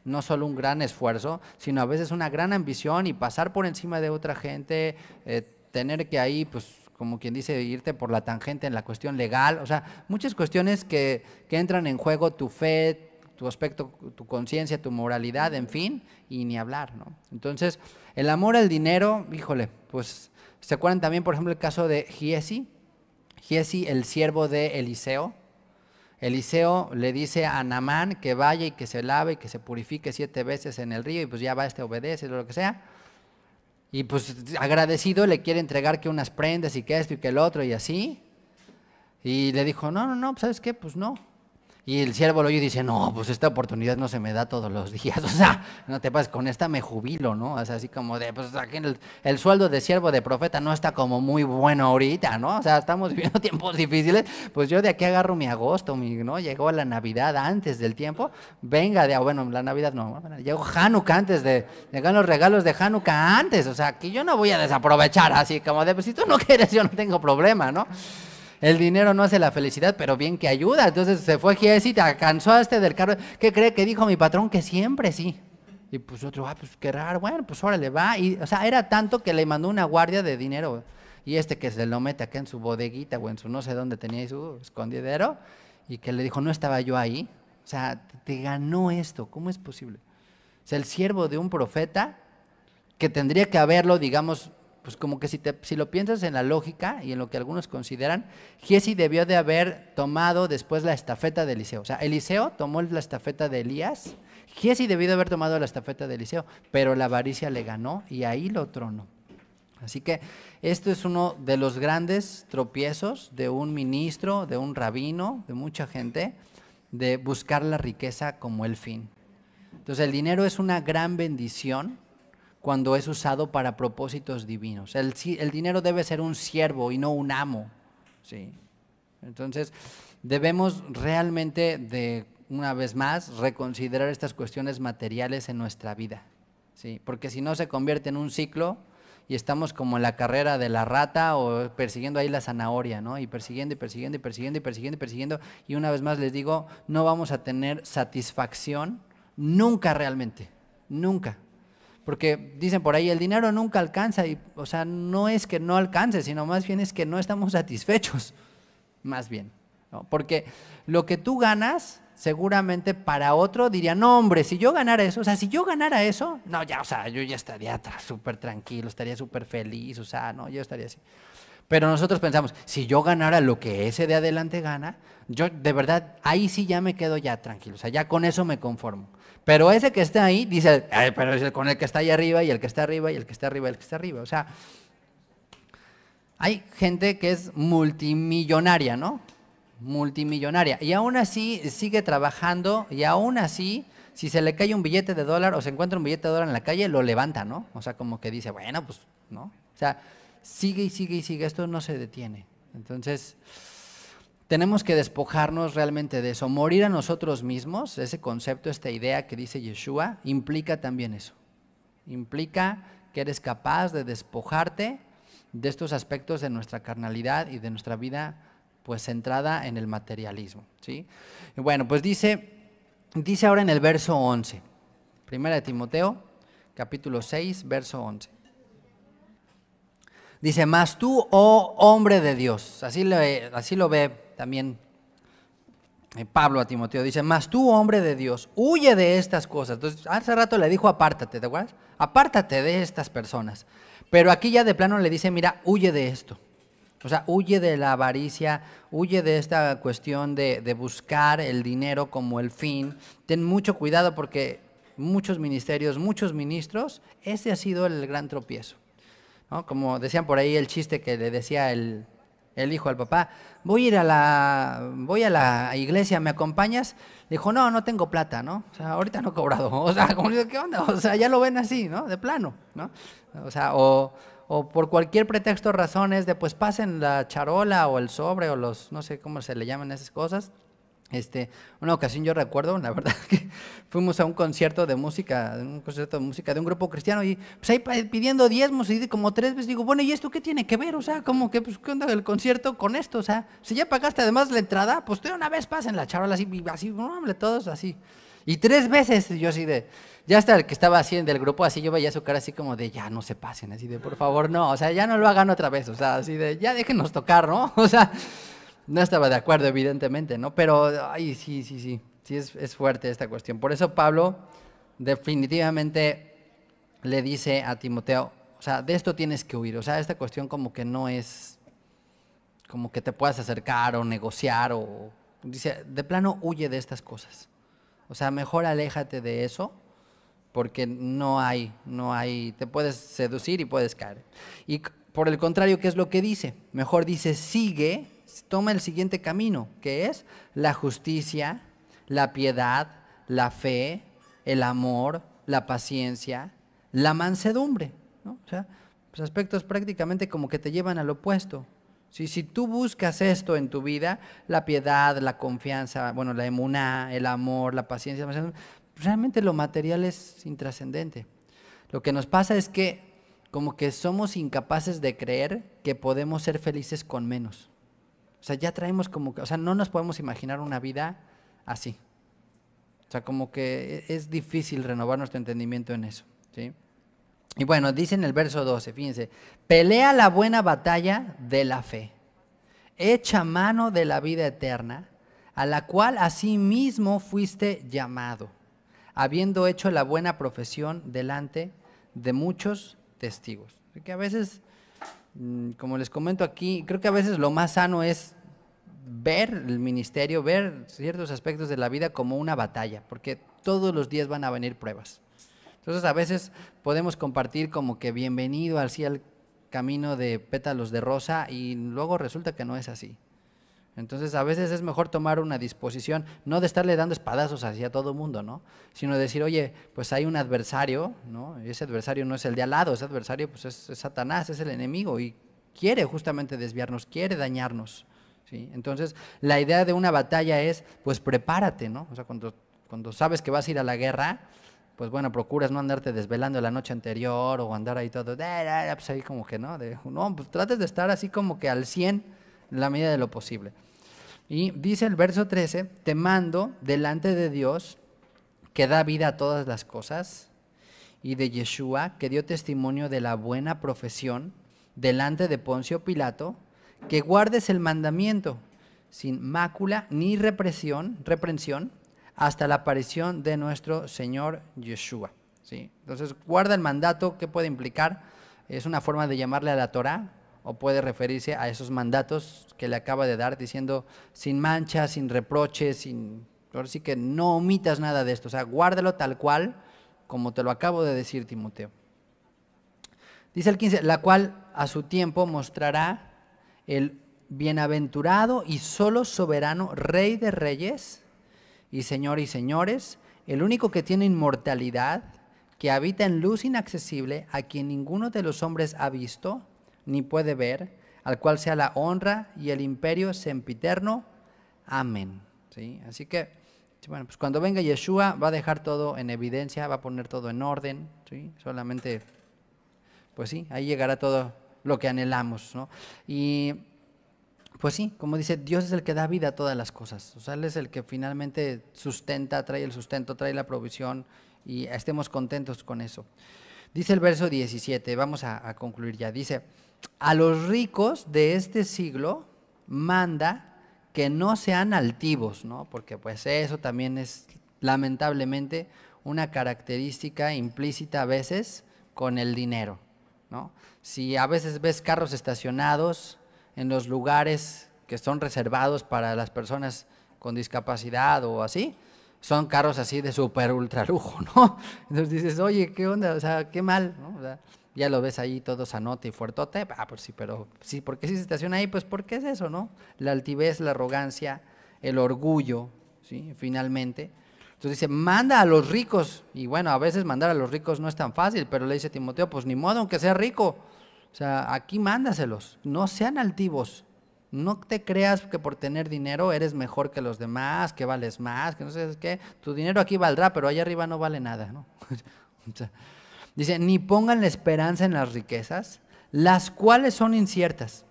no solo un gran esfuerzo, sino a veces una gran ambición y pasar por encima de otra gente, eh, tener que ahí, pues, como quien dice, irte por la tangente en la cuestión legal, o sea, muchas cuestiones que, entran en juego tu fe, tu aspecto, tu conciencia, tu moralidad, en fin, y ni hablar, ¿no? Entonces, el amor al dinero, híjole, pues, ¿se acuerdan también, por ejemplo, el caso de Giesi? Giesi, el siervo de Eliseo. Eliseo le dice a Namán que vaya y que se lave y que se purifique siete veces en el río y pues ya va, este obedece, lo que sea. Y pues agradecido le quiere entregar que unas prendas y que esto y que el otro y así. Y le dijo, no, no, no, pues, ¿sabes qué? Pues no. Y el siervo lo oye y dice, no, pues esta oportunidad no se me da todos los días. O sea, no te pases, con esta me jubilo, ¿no? O sea, así como de, pues aquí el, el, sueldo de siervo de profeta no está como muy bueno ahorita, ¿no? O sea, estamos viviendo tiempos difíciles. Pues yo de aquí agarro mi agosto, mi, ¿no? Llegó la Navidad antes del tiempo. Venga, de, ah, bueno, la Navidad no. llegó Hanukkah antes de, llegan los regalos de Hanukkah antes. O sea, que yo no voy a desaprovechar así como de, pues si tú no quieres, yo no tengo problema, ¿no? el dinero no hace la felicidad, pero bien que ayuda. Entonces se fue y te alcanzó a este del carro. ¿Qué cree que dijo mi patrón? Que siempre sí. Y pues otro, ah, pues qué raro, bueno, pues órale, va. Y, o sea, era tanto que le mandó una guardia de dinero. Y este que se lo mete acá en su bodeguita o en su no sé dónde tenía su escondidero, y que le dijo, no estaba yo ahí. O sea, te ganó esto, ¿cómo es posible? O sea, el siervo de un profeta que tendría que haberlo, digamos, pues como que si, te, si lo piensas en la lógica y en lo que algunos consideran, Giesi debió de haber tomado después la estafeta de Eliseo. O sea, Eliseo tomó la estafeta de Elías, Giesi debió de haber tomado la estafeta de Eliseo, pero la avaricia le ganó y ahí lo tronó. Así que esto es uno de los grandes tropiezos de un ministro, de un rabino, de mucha gente, de buscar la riqueza como el fin. Entonces el dinero es una gran bendición, cuando es usado para propósitos divinos. El, dinero debe ser un siervo y no un amo. Entonces, debemos realmente una vez más reconsiderar estas cuestiones materiales en nuestra vida. Porque si no se convierte en un ciclo y estamos como en la carrera de la rata o persiguiendo ahí la zanahoria, Y persiguiendo y persiguiendo y persiguiendo y persiguiendo y persiguiendo. Y una vez más les digo, no vamos a tener satisfacción nunca realmente, nunca. Porque dicen por ahí, el dinero nunca alcanza, y, o sea, no es que no alcance, sino más bien es que no estamos satisfechos, más bien. Porque lo que tú ganas, seguramente para otro diría, no hombre, si yo ganara eso, o sea, si yo ganara eso, no, ya, o sea, yo ya estaría súper tranquilo, estaría súper feliz, o sea, no, yo estaría así. Pero nosotros pensamos, si yo ganara lo que ese de adelante gana, yo de verdad, ahí sí ya me quedo ya tranquilo, o sea, ya con eso me conformo. Pero ese que está ahí dice, pero es con el que está ahí arriba y el que está arriba y el que está arriba y el que está arriba. O sea, hay gente que es multimillonaria, ¿no? Multimillonaria. Y aún así sigue trabajando y aún así, si se le cae un billete de dólar o se encuentra un billete de dólar en la calle, lo levanta, ¿no? O sea, como que dice, bueno, pues, ¿no? O sea, sigue y sigue y sigue, esto no se detiene. Entonces tenemos que despojarnos realmente de eso. Morir a nosotros mismos, ese concepto, esta idea que dice Yeshua, implica también eso. Implica que eres capaz de despojarte de estos aspectos de nuestra carnalidad y de nuestra vida pues centrada en el materialismo. ¿sí? bueno, pues dice, dice ahora en el verso 11, primera de Timoteo, capítulo 6, verso 11. Dice, mas tú, oh hombre de Dios, así lo ve también eh, Pablo a Timoteo dice, más tú, hombre de Dios, huye de estas cosas. Entonces, hace rato le dijo, apártate, ¿te acuerdas? Apártate de estas personas. Pero aquí ya de plano le dice, mira, huye de esto. O sea, huye de la avaricia, huye de esta cuestión de, buscar el dinero como el fin. Ten mucho cuidado porque muchos ministerios, muchos ministros, ese ha sido el gran tropiezo. Como decían por ahí el chiste que le decía el, él dijo al papá, voy a ir a la, voy a la iglesia, ¿me acompañas? Le dijo, no, no tengo plata, ¿no? O sea, ahorita no he cobrado. O sea, ¿qué onda? O sea, ya lo ven así, ¿no? De plano, ¿no? O sea, o, o por cualquier pretexto, razones de, pues pasen la charola o el sobre o los, no sé cómo se le llaman esas cosas. Este, una ocasión yo recuerdo, la verdad que fuimos a un concierto de música, un concierto de música de un grupo cristiano y pues ahí pidiendo diezmos y como tres veces digo, bueno, ¿y esto qué tiene que ver? O sea, como que pues qué onda el concierto con esto, o sea, si ya pagaste además la entrada, pues de una vez pasen la charla, así, así, hombre, todos así. Y tres veces yo así de, ya hasta el que estaba así del grupo, así yo veía su cara así como de, ya no se pasen, así de, por favor, no, o sea, ya no lo hagan otra vez, o sea, así de, ya déjenos tocar, ¿no? O sea, no estaba de acuerdo, evidentemente, ¿no? Pero, ay, sí, sí, sí, sí, es, fuerte esta cuestión. Por eso Pablo definitivamente le dice a Timoteo, o sea, de esto tienes que huir, o sea, esta cuestión como que no es, como que te puedas acercar o negociar o, dice, de plano huye de estas cosas. O sea, mejor aléjate de eso porque no hay, no hay, te puedes seducir y puedes caer. Y por el contrario, ¿qué es lo que dice? Mejor dice, sigue toma el siguiente camino, que es la justicia, la piedad, la fe, el amor, la paciencia, la mansedumbre. ¿no? O sea, pues, aspectos prácticamente como que te llevan al opuesto. Si, si tú buscas esto en tu vida, la piedad, la confianza, bueno, la emuná, el amor, la paciencia, realmente lo material es intrascendente. Lo que nos pasa es que como que somos incapaces de creer que podemos ser felices con menos. O sea, ya traemos como que, o sea, no nos podemos imaginar una vida así. O sea, como que e-, es difícil renovar nuestro entendimiento en eso. ¿sí? Y bueno, dice en el verso 12, fíjense, pelea la buena batalla de la fe, echa mano de la vida eterna, a la cual asimismo fuiste llamado, habiendo hecho la buena profesión delante de muchos testigos. Que a veces Mm, como les comento aquí, creo que a veces lo más sano es ver el ministerio, ver ciertos aspectos de la vida como una batalla, porque todos los días van a venir pruebas. Entonces a veces podemos compartir como que bienvenido al al camino de pétalos de rosa y luego resulta que no es así. Entonces a veces es mejor tomar una disposición, no de estarle dando espadazos hacia todo el mundo, ¿no? Sino decir, oye, pues hay un adversario, ¿no? Y ese adversario no es el de al lado, ese adversario pues es, Satanás, es el enemigo y quiere justamente desviarnos, quiere dañarnos, Entonces la idea de una batalla es, pues prepárate, ¿no? O sea, cuando, cuando sabes que vas a ir a la guerra, pues bueno, procuras no andarte desvelando la noche anterior o andar ahí todo, eh, eh, eh", pues ahí como que, ¿no? no, pues trates de estar así como que al 100%, la medida de lo posible. Y dice el verso 13, te mando delante de Dios, que da vida a todas las cosas, y de Yeshua, que dio testimonio de la buena profesión, delante de Poncio Pilato, que guardes el mandamiento sin mácula ni represión, reprensión hasta la aparición de nuestro Señor Yeshua. ¿sí? Entonces, guarda el mandato, ¿qué puede implicar? Es una forma de llamarle a la Torah, o puede referirse a esos mandatos que le acaba de dar diciendo sin mancha, sin reproches, sin... Ahora sí que no omitas nada de esto, o sea, guárdalo tal cual como te lo acabo de decir, Timoteo. Dice el 15, la cual a su tiempo mostrará el bienaventurado y solo soberano Rey de Reyes y Señor y Señores, el único que tiene inmortalidad, que habita en luz inaccesible, a quien ninguno de los hombres ha visto ni puede ver, al cual sea la honra y el imperio sempiterno. Amén. ¿Sí? Así que, bueno, pues cuando venga Yeshua va a dejar todo en evidencia, va a poner todo en orden, ¿sí? Solamente, pues sí, ahí llegará todo lo que anhelamos, Y pues sí, como dice, Dios es el que da vida a todas las cosas. O sea, Él es el que finalmente sustenta, trae el sustento, trae la provisión y estemos contentos con eso. Dice el verso 17, vamos a concluir ya. Dice, a los ricos de este siglo manda que no sean altivos, ¿no? Porque pues eso también es lamentablemente una característica implícita a veces con el dinero, ¿no? Si a veces ves carros estacionados en los lugares que son reservados para las personas con discapacidad o así, son carros así de super ultra lujo, ¿no? Entonces dices, oye, ¿qué onda? O sea, qué mal, ya lo ves ahí todo sanote y fuertote, ah, pues sí, pero sí, pues, qué si se estaciona ahí? Pues porque es eso, ¿no? La altivez, la arrogancia, el orgullo, ¿sí? Finalmente. Entonces dice, manda a los ricos. Y bueno, a veces mandar a los ricos no es tan fácil, pero le dice Timoteo, pues ni modo, aunque sea rico. O sea, aquí mándaselos. No sean altivos. No te creas que por tener dinero eres mejor que los demás, que vales más, que no sé qué. Tu dinero aquí valdrá, pero allá arriba no vale nada, ¿no? o sea, Dice, ni pongan la esperanza en las riquezas, las cuales son inciertas,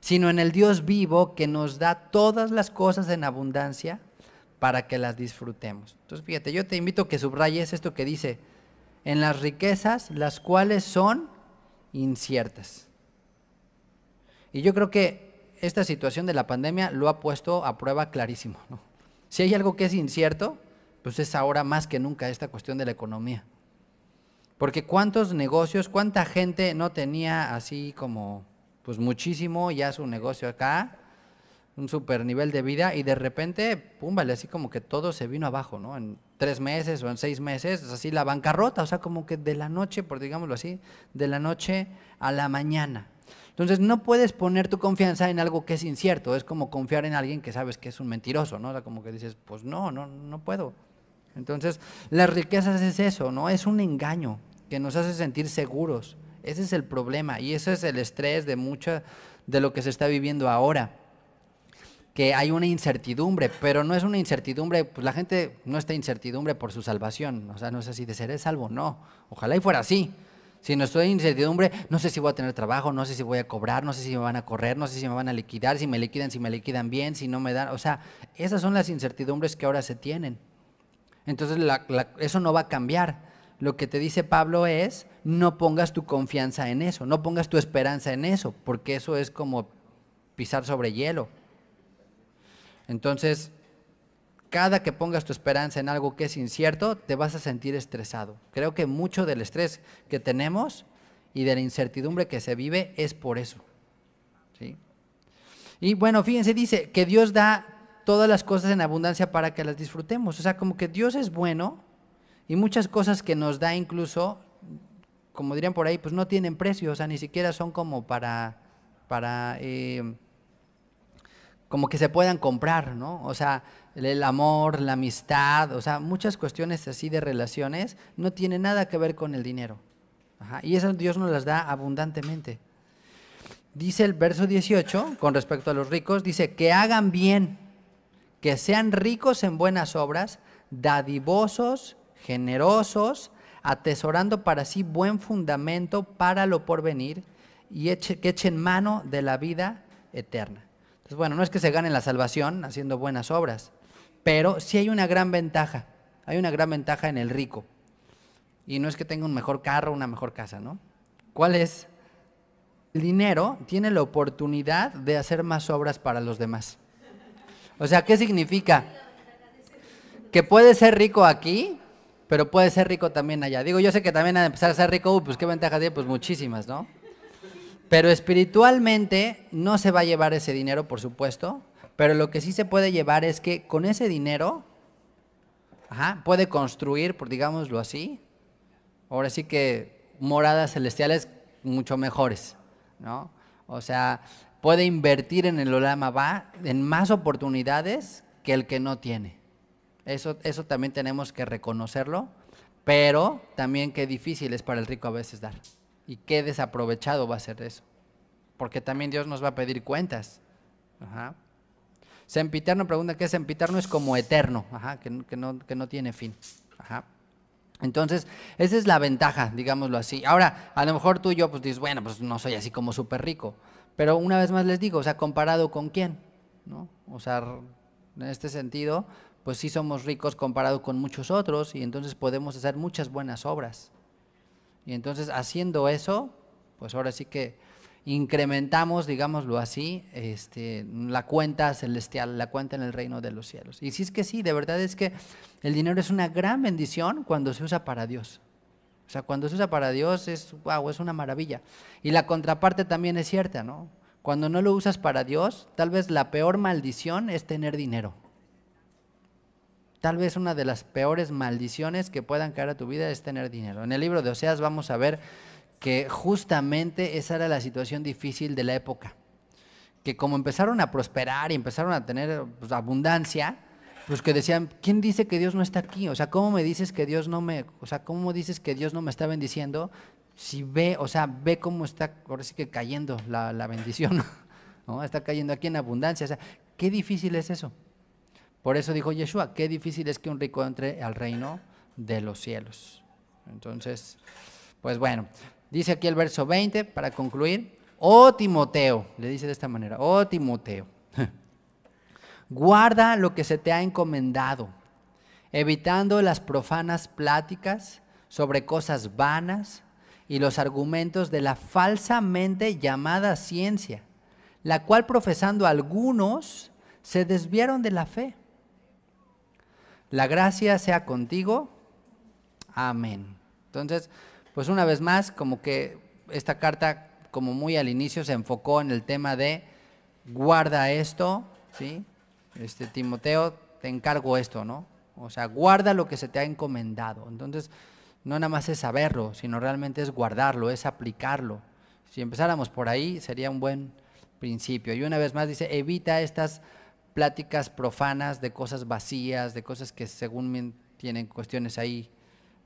sino en el Dios vivo que nos da todas las cosas en abundancia para que las disfrutemos. Entonces, fíjate, yo te invito a que subrayes esto que dice, en las riquezas, las cuales son inciertas. Y yo creo que esta situación de la pandemia lo ha puesto a prueba clarísimo. Si hay algo que es incierto, pues es ahora más que nunca esta cuestión de la economía. Porque cuántos negocios, cuánta gente no tenía así como, pues muchísimo, ya su negocio acá, un super nivel de vida, y de repente, pum, vale, así como que todo se vino abajo, ¿no? En tres meses o en seis meses, pues, así la bancarrota, o sea, como que de la noche, por digámoslo así, de la noche a la mañana. Entonces no puedes poner tu confianza en algo que es incierto, es como confiar en alguien que sabes que es un mentiroso, ¿no? O sea, como que dices, pues no, no, no puedo. Entonces, las riquezas es eso, ¿no? Es un engaño, que nos hace sentir seguros. Ese es el problema y ese es el estrés de mucho de lo que se está viviendo ahora. Que hay una incertidumbre, pero no es una incertidumbre, pues la gente no está incertidumbre por su salvación, o sea, no es así de seré salvo, no. Ojalá y fuera así. Si no estoy en incertidumbre, no sé si voy a tener trabajo, no sé si voy a cobrar, no sé si me van a correr, no sé si me van a liquidar, si me liquidan, si me liquidan bien, si no me dan. O sea, esas son las incertidumbres que ahora se tienen. Entonces, eso no va a cambiar lo que te dice Pablo es, no pongas tu confianza en eso, no pongas tu esperanza en eso, porque eso es como pisar sobre hielo. Entonces, cada que pongas tu esperanza en algo que es incierto, te vas a sentir estresado. Creo que mucho del estrés que tenemos y de la incertidumbre que se vive es por eso. Y bueno, fíjense, dice que Dios da todas las cosas en abundancia para que las disfrutemos. O sea, como que Dios es bueno y muchas cosas que nos da incluso, como dirían por ahí, pues no tienen precio, o sea, ni siquiera son como para, para eh, como que se puedan comprar, ¿no? O sea, el amor, la amistad, o sea, muchas cuestiones así de relaciones no tienen nada que ver con el dinero. y eso Dios nos las da abundantemente. Dice el verso 18, con respecto a los ricos, dice, que hagan bien, que sean ricos en buenas obras, dadivosos, generosos, atesorando para sí buen fundamento para lo porvenir y que echen mano de la vida eterna. Entonces, bueno, no es que se gane la salvación haciendo buenas obras, pero sí hay una gran ventaja, hay una gran ventaja en el rico. Y no es que tenga un mejor carro, una mejor casa, ¿no? ¿Cuál es? El dinero tiene la oportunidad de hacer más obras para los demás. O sea, ¿qué significa? Que puede ser rico aquí pero puede ser rico también allá. Digo, yo sé que también al empezar a ser rico, pues qué ventaja tiene, pues muchísimas, ¿no? Pero espiritualmente no se va a llevar ese dinero, por supuesto, pero lo que sí se puede llevar es que con ese dinero puede construir, por digámoslo así, ahora sí que moradas celestiales mucho mejores, ¿no? O sea, puede invertir en el Olama va en más oportunidades que el que no tiene. Eso, también tenemos que reconocerlo, pero también qué difícil es para el rico a veces dar y qué desaprovechado va a ser eso, porque también Dios nos va a pedir cuentas. Ajá. Sempiterno pregunta qué es sempiterno, es como eterno, que, no, tiene fin. Entonces, esa es la ventaja, digámoslo así. Ahora, a lo mejor tú y yo, pues dices, bueno, pues no soy así como súper rico. Pero una vez más les digo, o sea, comparado con quién, ¿no? O sea, en este sentido, pues sí somos ricos comparado con muchos otros y entonces podemos hacer muchas buenas obras. Y entonces haciendo eso, pues ahora sí que incrementamos, digámoslo así, este, la cuenta celestial, la cuenta en el reino de los cielos. Y sí es que sí, de verdad es que el dinero es una gran bendición cuando se usa para Dios. O sea, cuando se usa para Dios es, wow, es una maravilla. Y la contraparte también es cierta, ¿no? Cuando no lo usas para Dios, tal vez la peor maldición es tener dinero. Tal vez una de las peores maldiciones que puedan caer a tu vida es tener dinero. En el libro de Oseas vamos a ver que justamente esa era la situación difícil de la época. Que como empezaron a prosperar y empezaron a tener pues, abundancia, pues que decían, ¿quién dice que Dios no está aquí? O sea, ¿cómo me dices que Dios no me, o sea, cómo dices que Dios no me está bendiciendo? Si ve, o sea, ve cómo está, que cayendo la, bendición, ¿no? Está cayendo aquí en abundancia. O sea, qué difícil es eso. Por eso dijo Yeshua, qué difícil es que un rico entre al reino de los cielos. Entonces, pues bueno, dice aquí el verso 20 para concluir, oh Timoteo, le dice de esta manera, oh Timoteo, guarda lo que se te ha encomendado, evitando las profanas pláticas sobre cosas vanas y los argumentos de la falsamente llamada ciencia, la cual profesando algunos se desviaron de la fe la gracia sea contigo. Amén. Entonces, pues una vez más, como que esta carta, como muy al inicio, se enfocó en el tema de guarda esto, ¿sí? Este Timoteo, te encargo esto, ¿no? O sea, guarda lo que se te ha encomendado. Entonces, no nada más es saberlo, sino realmente es guardarlo, es aplicarlo. Si empezáramos por ahí, sería un buen principio. Y una vez más dice, evita estas pláticas profanas de cosas vacías, de cosas que según tienen cuestiones ahí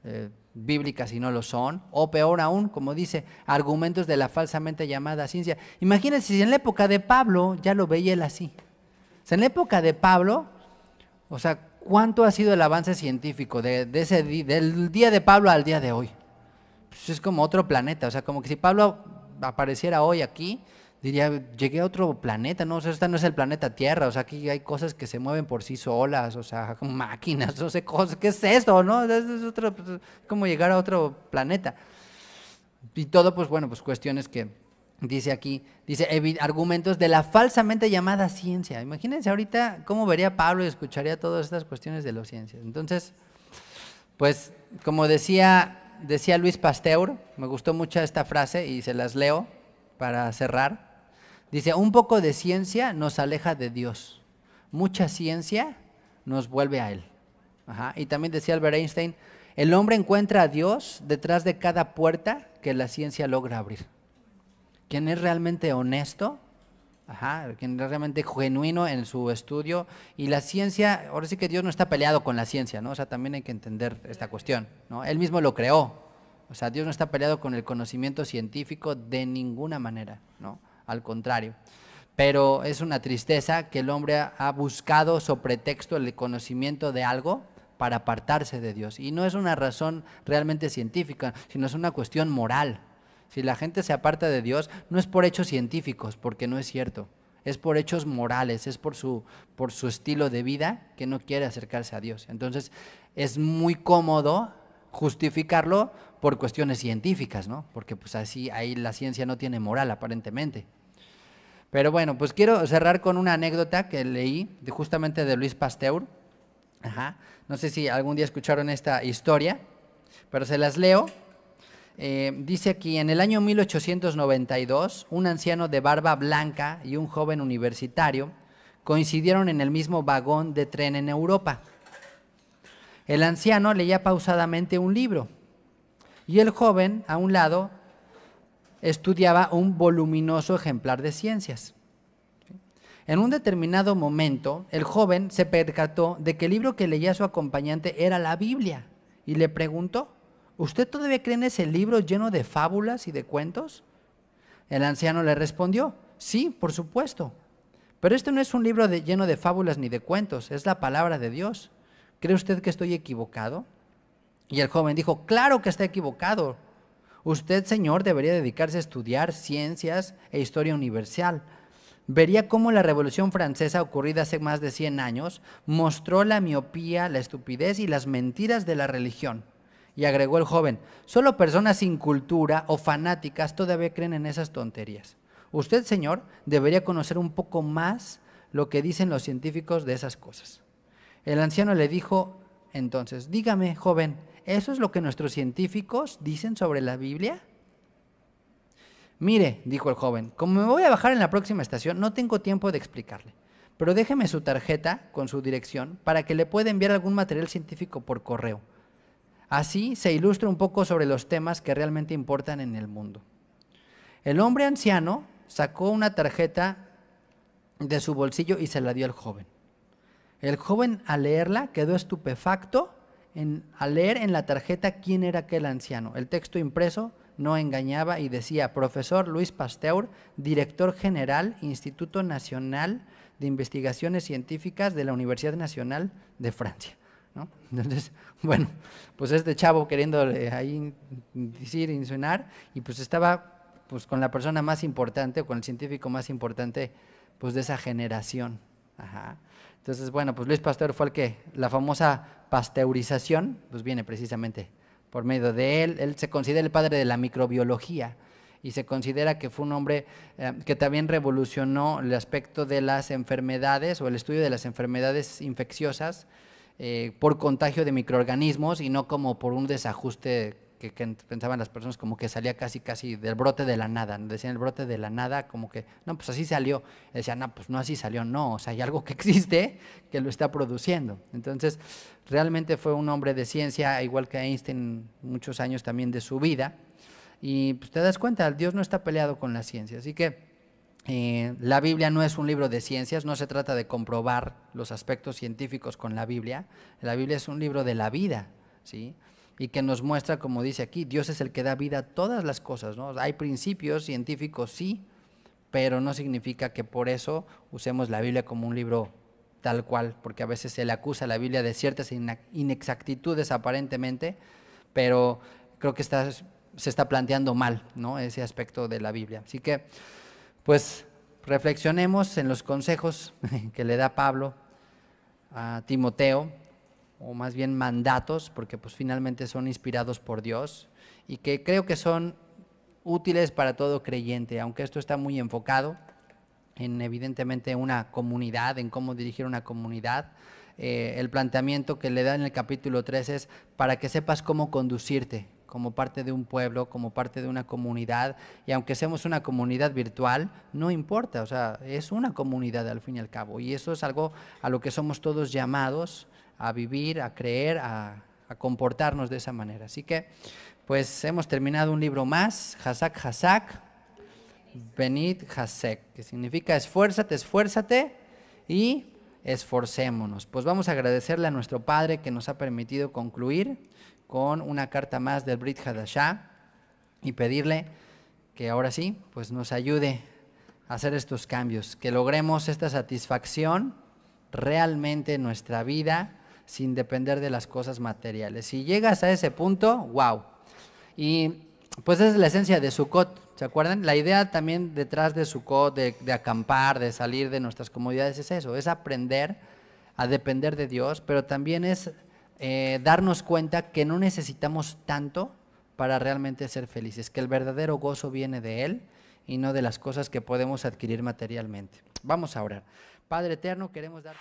eh, bíblicas y no lo son, o peor aún, como dice, argumentos de la falsamente llamada ciencia. Imagínense si en la época de Pablo ya lo veía él así. en la época de Pablo, o sea, ¿cuánto ha sido el avance científico de, ese, del día de Pablo al día de hoy? Pues es como otro planeta, o sea, como que si Pablo apareciera hoy aquí, diría, llegué a otro planeta, ¿no? O sea, esta no es el planeta Tierra, o sea, aquí hay cosas que se mueven por sí solas, o sea, máquinas, no sé, cosas, ¿qué es esto, no? Es, otro, pues, como llegar a otro planeta. Y todo, pues bueno, pues cuestiones que dice aquí, dice argumentos de la falsamente llamada ciencia. Imagínense ahorita cómo vería Pablo y escucharía todas estas cuestiones de la ciencia. Entonces, pues como decía, decía Luis Pasteur, me gustó mucho esta frase y se las leo para cerrar. Dice, un poco de ciencia nos aleja de Dios, mucha ciencia nos vuelve a Él. Y también decía Albert Einstein, el hombre encuentra a Dios detrás de cada puerta que la ciencia logra abrir. Quien es realmente honesto, quien es realmente genuino en su estudio, y la ciencia, ahora sí que Dios no está peleado con la ciencia, ¿no? O sea, también hay que entender esta cuestión, ¿no? Él mismo lo creó. O sea, Dios no está peleado con el conocimiento científico de ninguna manera, ¿no? al contrario. Pero es una tristeza que el hombre ha buscado su pretexto el conocimiento de algo para apartarse de Dios. Y no es una razón realmente científica, sino es una cuestión moral. Si la gente se aparta de Dios, no es por hechos científicos, porque no es cierto. Es por hechos morales, es por su, por su estilo de vida que no quiere acercarse a Dios. Entonces, es muy cómodo justificarlo por cuestiones científicas, ¿no? Porque pues así ahí la ciencia no tiene moral aparentemente. Pero bueno, pues quiero cerrar con una anécdota que leí de, justamente de Luis Pasteur. No sé si algún día escucharon esta historia, pero se las leo. Eh, dice aquí, en el año 1892, un anciano de barba blanca y un joven universitario coincidieron en el mismo vagón de tren en Europa. El anciano leía pausadamente un libro y el joven, a un lado, estudiaba un voluminoso ejemplar de ciencias. En un determinado momento, el joven se percató de que el libro que leía su acompañante era la Biblia y le preguntó, ¿usted todavía cree en ese libro lleno de fábulas y de cuentos? El anciano le respondió, sí, por supuesto, pero este no es un libro lleno de fábulas ni de cuentos, es la palabra de Dios. ¿cree usted que estoy equivocado? Y el joven dijo, claro que está equivocado. Usted, señor, debería dedicarse a estudiar ciencias e historia universal. Vería cómo la Revolución Francesa, ocurrida hace más de 100 años, mostró la miopía, la estupidez y las mentiras de la religión. Y agregó el joven, solo personas sin cultura o fanáticas todavía creen en esas tonterías. Usted, señor, debería conocer un poco más lo que dicen los científicos de esas cosas. El anciano le dijo entonces, dígame, joven, ¿eso es lo que nuestros científicos dicen sobre la Biblia? Mire, dijo el joven, como me voy a bajar en la próxima estación, no tengo tiempo de explicarle, pero déjeme su tarjeta con su dirección para que le pueda enviar algún material científico por correo. Así se ilustra un poco sobre los temas que realmente importan en el mundo. El hombre anciano sacó una tarjeta de su bolsillo y se la dio al joven. El joven al leerla quedó estupefacto en, al leer en la tarjeta quién era aquel anciano. El texto impreso no engañaba y decía, profesor Luis Pasteur, director general, Instituto Nacional de Investigaciones Científicas de la Universidad Nacional de Francia. Entonces, bueno, pues este chavo queriendo eh, ahí decir, insinuar, y pues estaba pues con la persona más importante, con el científico más importante pues de esa generación. Ajá. Entonces, bueno, pues Luis Pasteur fue el que la famosa pasteurización, pues viene precisamente por medio de él. Él se considera el padre de la microbiología y se considera que fue un hombre eh, que también revolucionó el aspecto de las enfermedades o el estudio de las enfermedades infecciosas eh, por contagio de microorganismos y no como por un desajuste que, pensaban las personas como que salía casi, casi del brote de la nada. Decían el brote de la nada, como que, no, pues así salió. Decían, no, pues no así salió, no, o sea, hay algo que existe que lo está produciendo. Entonces, realmente fue un hombre de ciencia, igual que Einstein, muchos años también de su vida. Y pues, te das cuenta, Dios no está peleado con la ciencia. Así que eh, la Biblia no es un libro de ciencias, no se trata de comprobar los aspectos científicos con la Biblia. La Biblia es un libro de la vida, ¿sí? y que nos muestra, como dice aquí, Dios es el que da vida a todas las cosas, ¿no? Hay principios científicos, sí, pero no significa que por eso usemos la Biblia como un libro tal cual, porque a veces se le acusa a la Biblia de ciertas inexactitudes aparentemente, pero creo que se está planteando mal, ¿no? Ese aspecto de la Biblia. Así que, pues, reflexionemos en los consejos que le da Pablo a Timoteo o más bien mandatos, porque pues finalmente son inspirados por Dios y que creo que son útiles para todo creyente, aunque esto está muy enfocado en evidentemente una comunidad, en cómo dirigir una comunidad. Eh, el planteamiento que le da en el capítulo 3 es para que sepas cómo conducirte como parte de un pueblo, como parte de una comunidad, y aunque seamos una comunidad virtual, no importa, o sea, es una comunidad al fin y al cabo, y eso es algo a lo que somos todos llamados a vivir, a creer, a, comportarnos de esa manera. Así que, pues hemos terminado un libro más, Hasak Hasak, Benit Hasek, que significa esfuérzate, esfuérzate y esforcémonos. Pues vamos a agradecerle a nuestro Padre que nos ha permitido concluir con una carta más del Brit Hadashah y pedirle que ahora sí, pues nos ayude a hacer estos cambios, que logremos esta satisfacción realmente en nuestra vida sin depender de las cosas materiales. Si llegas a ese punto, wow. Y pues es la esencia de Sukkot, ¿se acuerdan? La idea también detrás de Sukkot, de, de acampar, de salir de nuestras comodidades, es eso, es aprender a depender de Dios, pero también es eh, darnos cuenta que no necesitamos tanto para realmente ser felices, que el verdadero gozo viene de Él y no de las cosas que podemos adquirir materialmente. Vamos a orar. Padre eterno, queremos dar...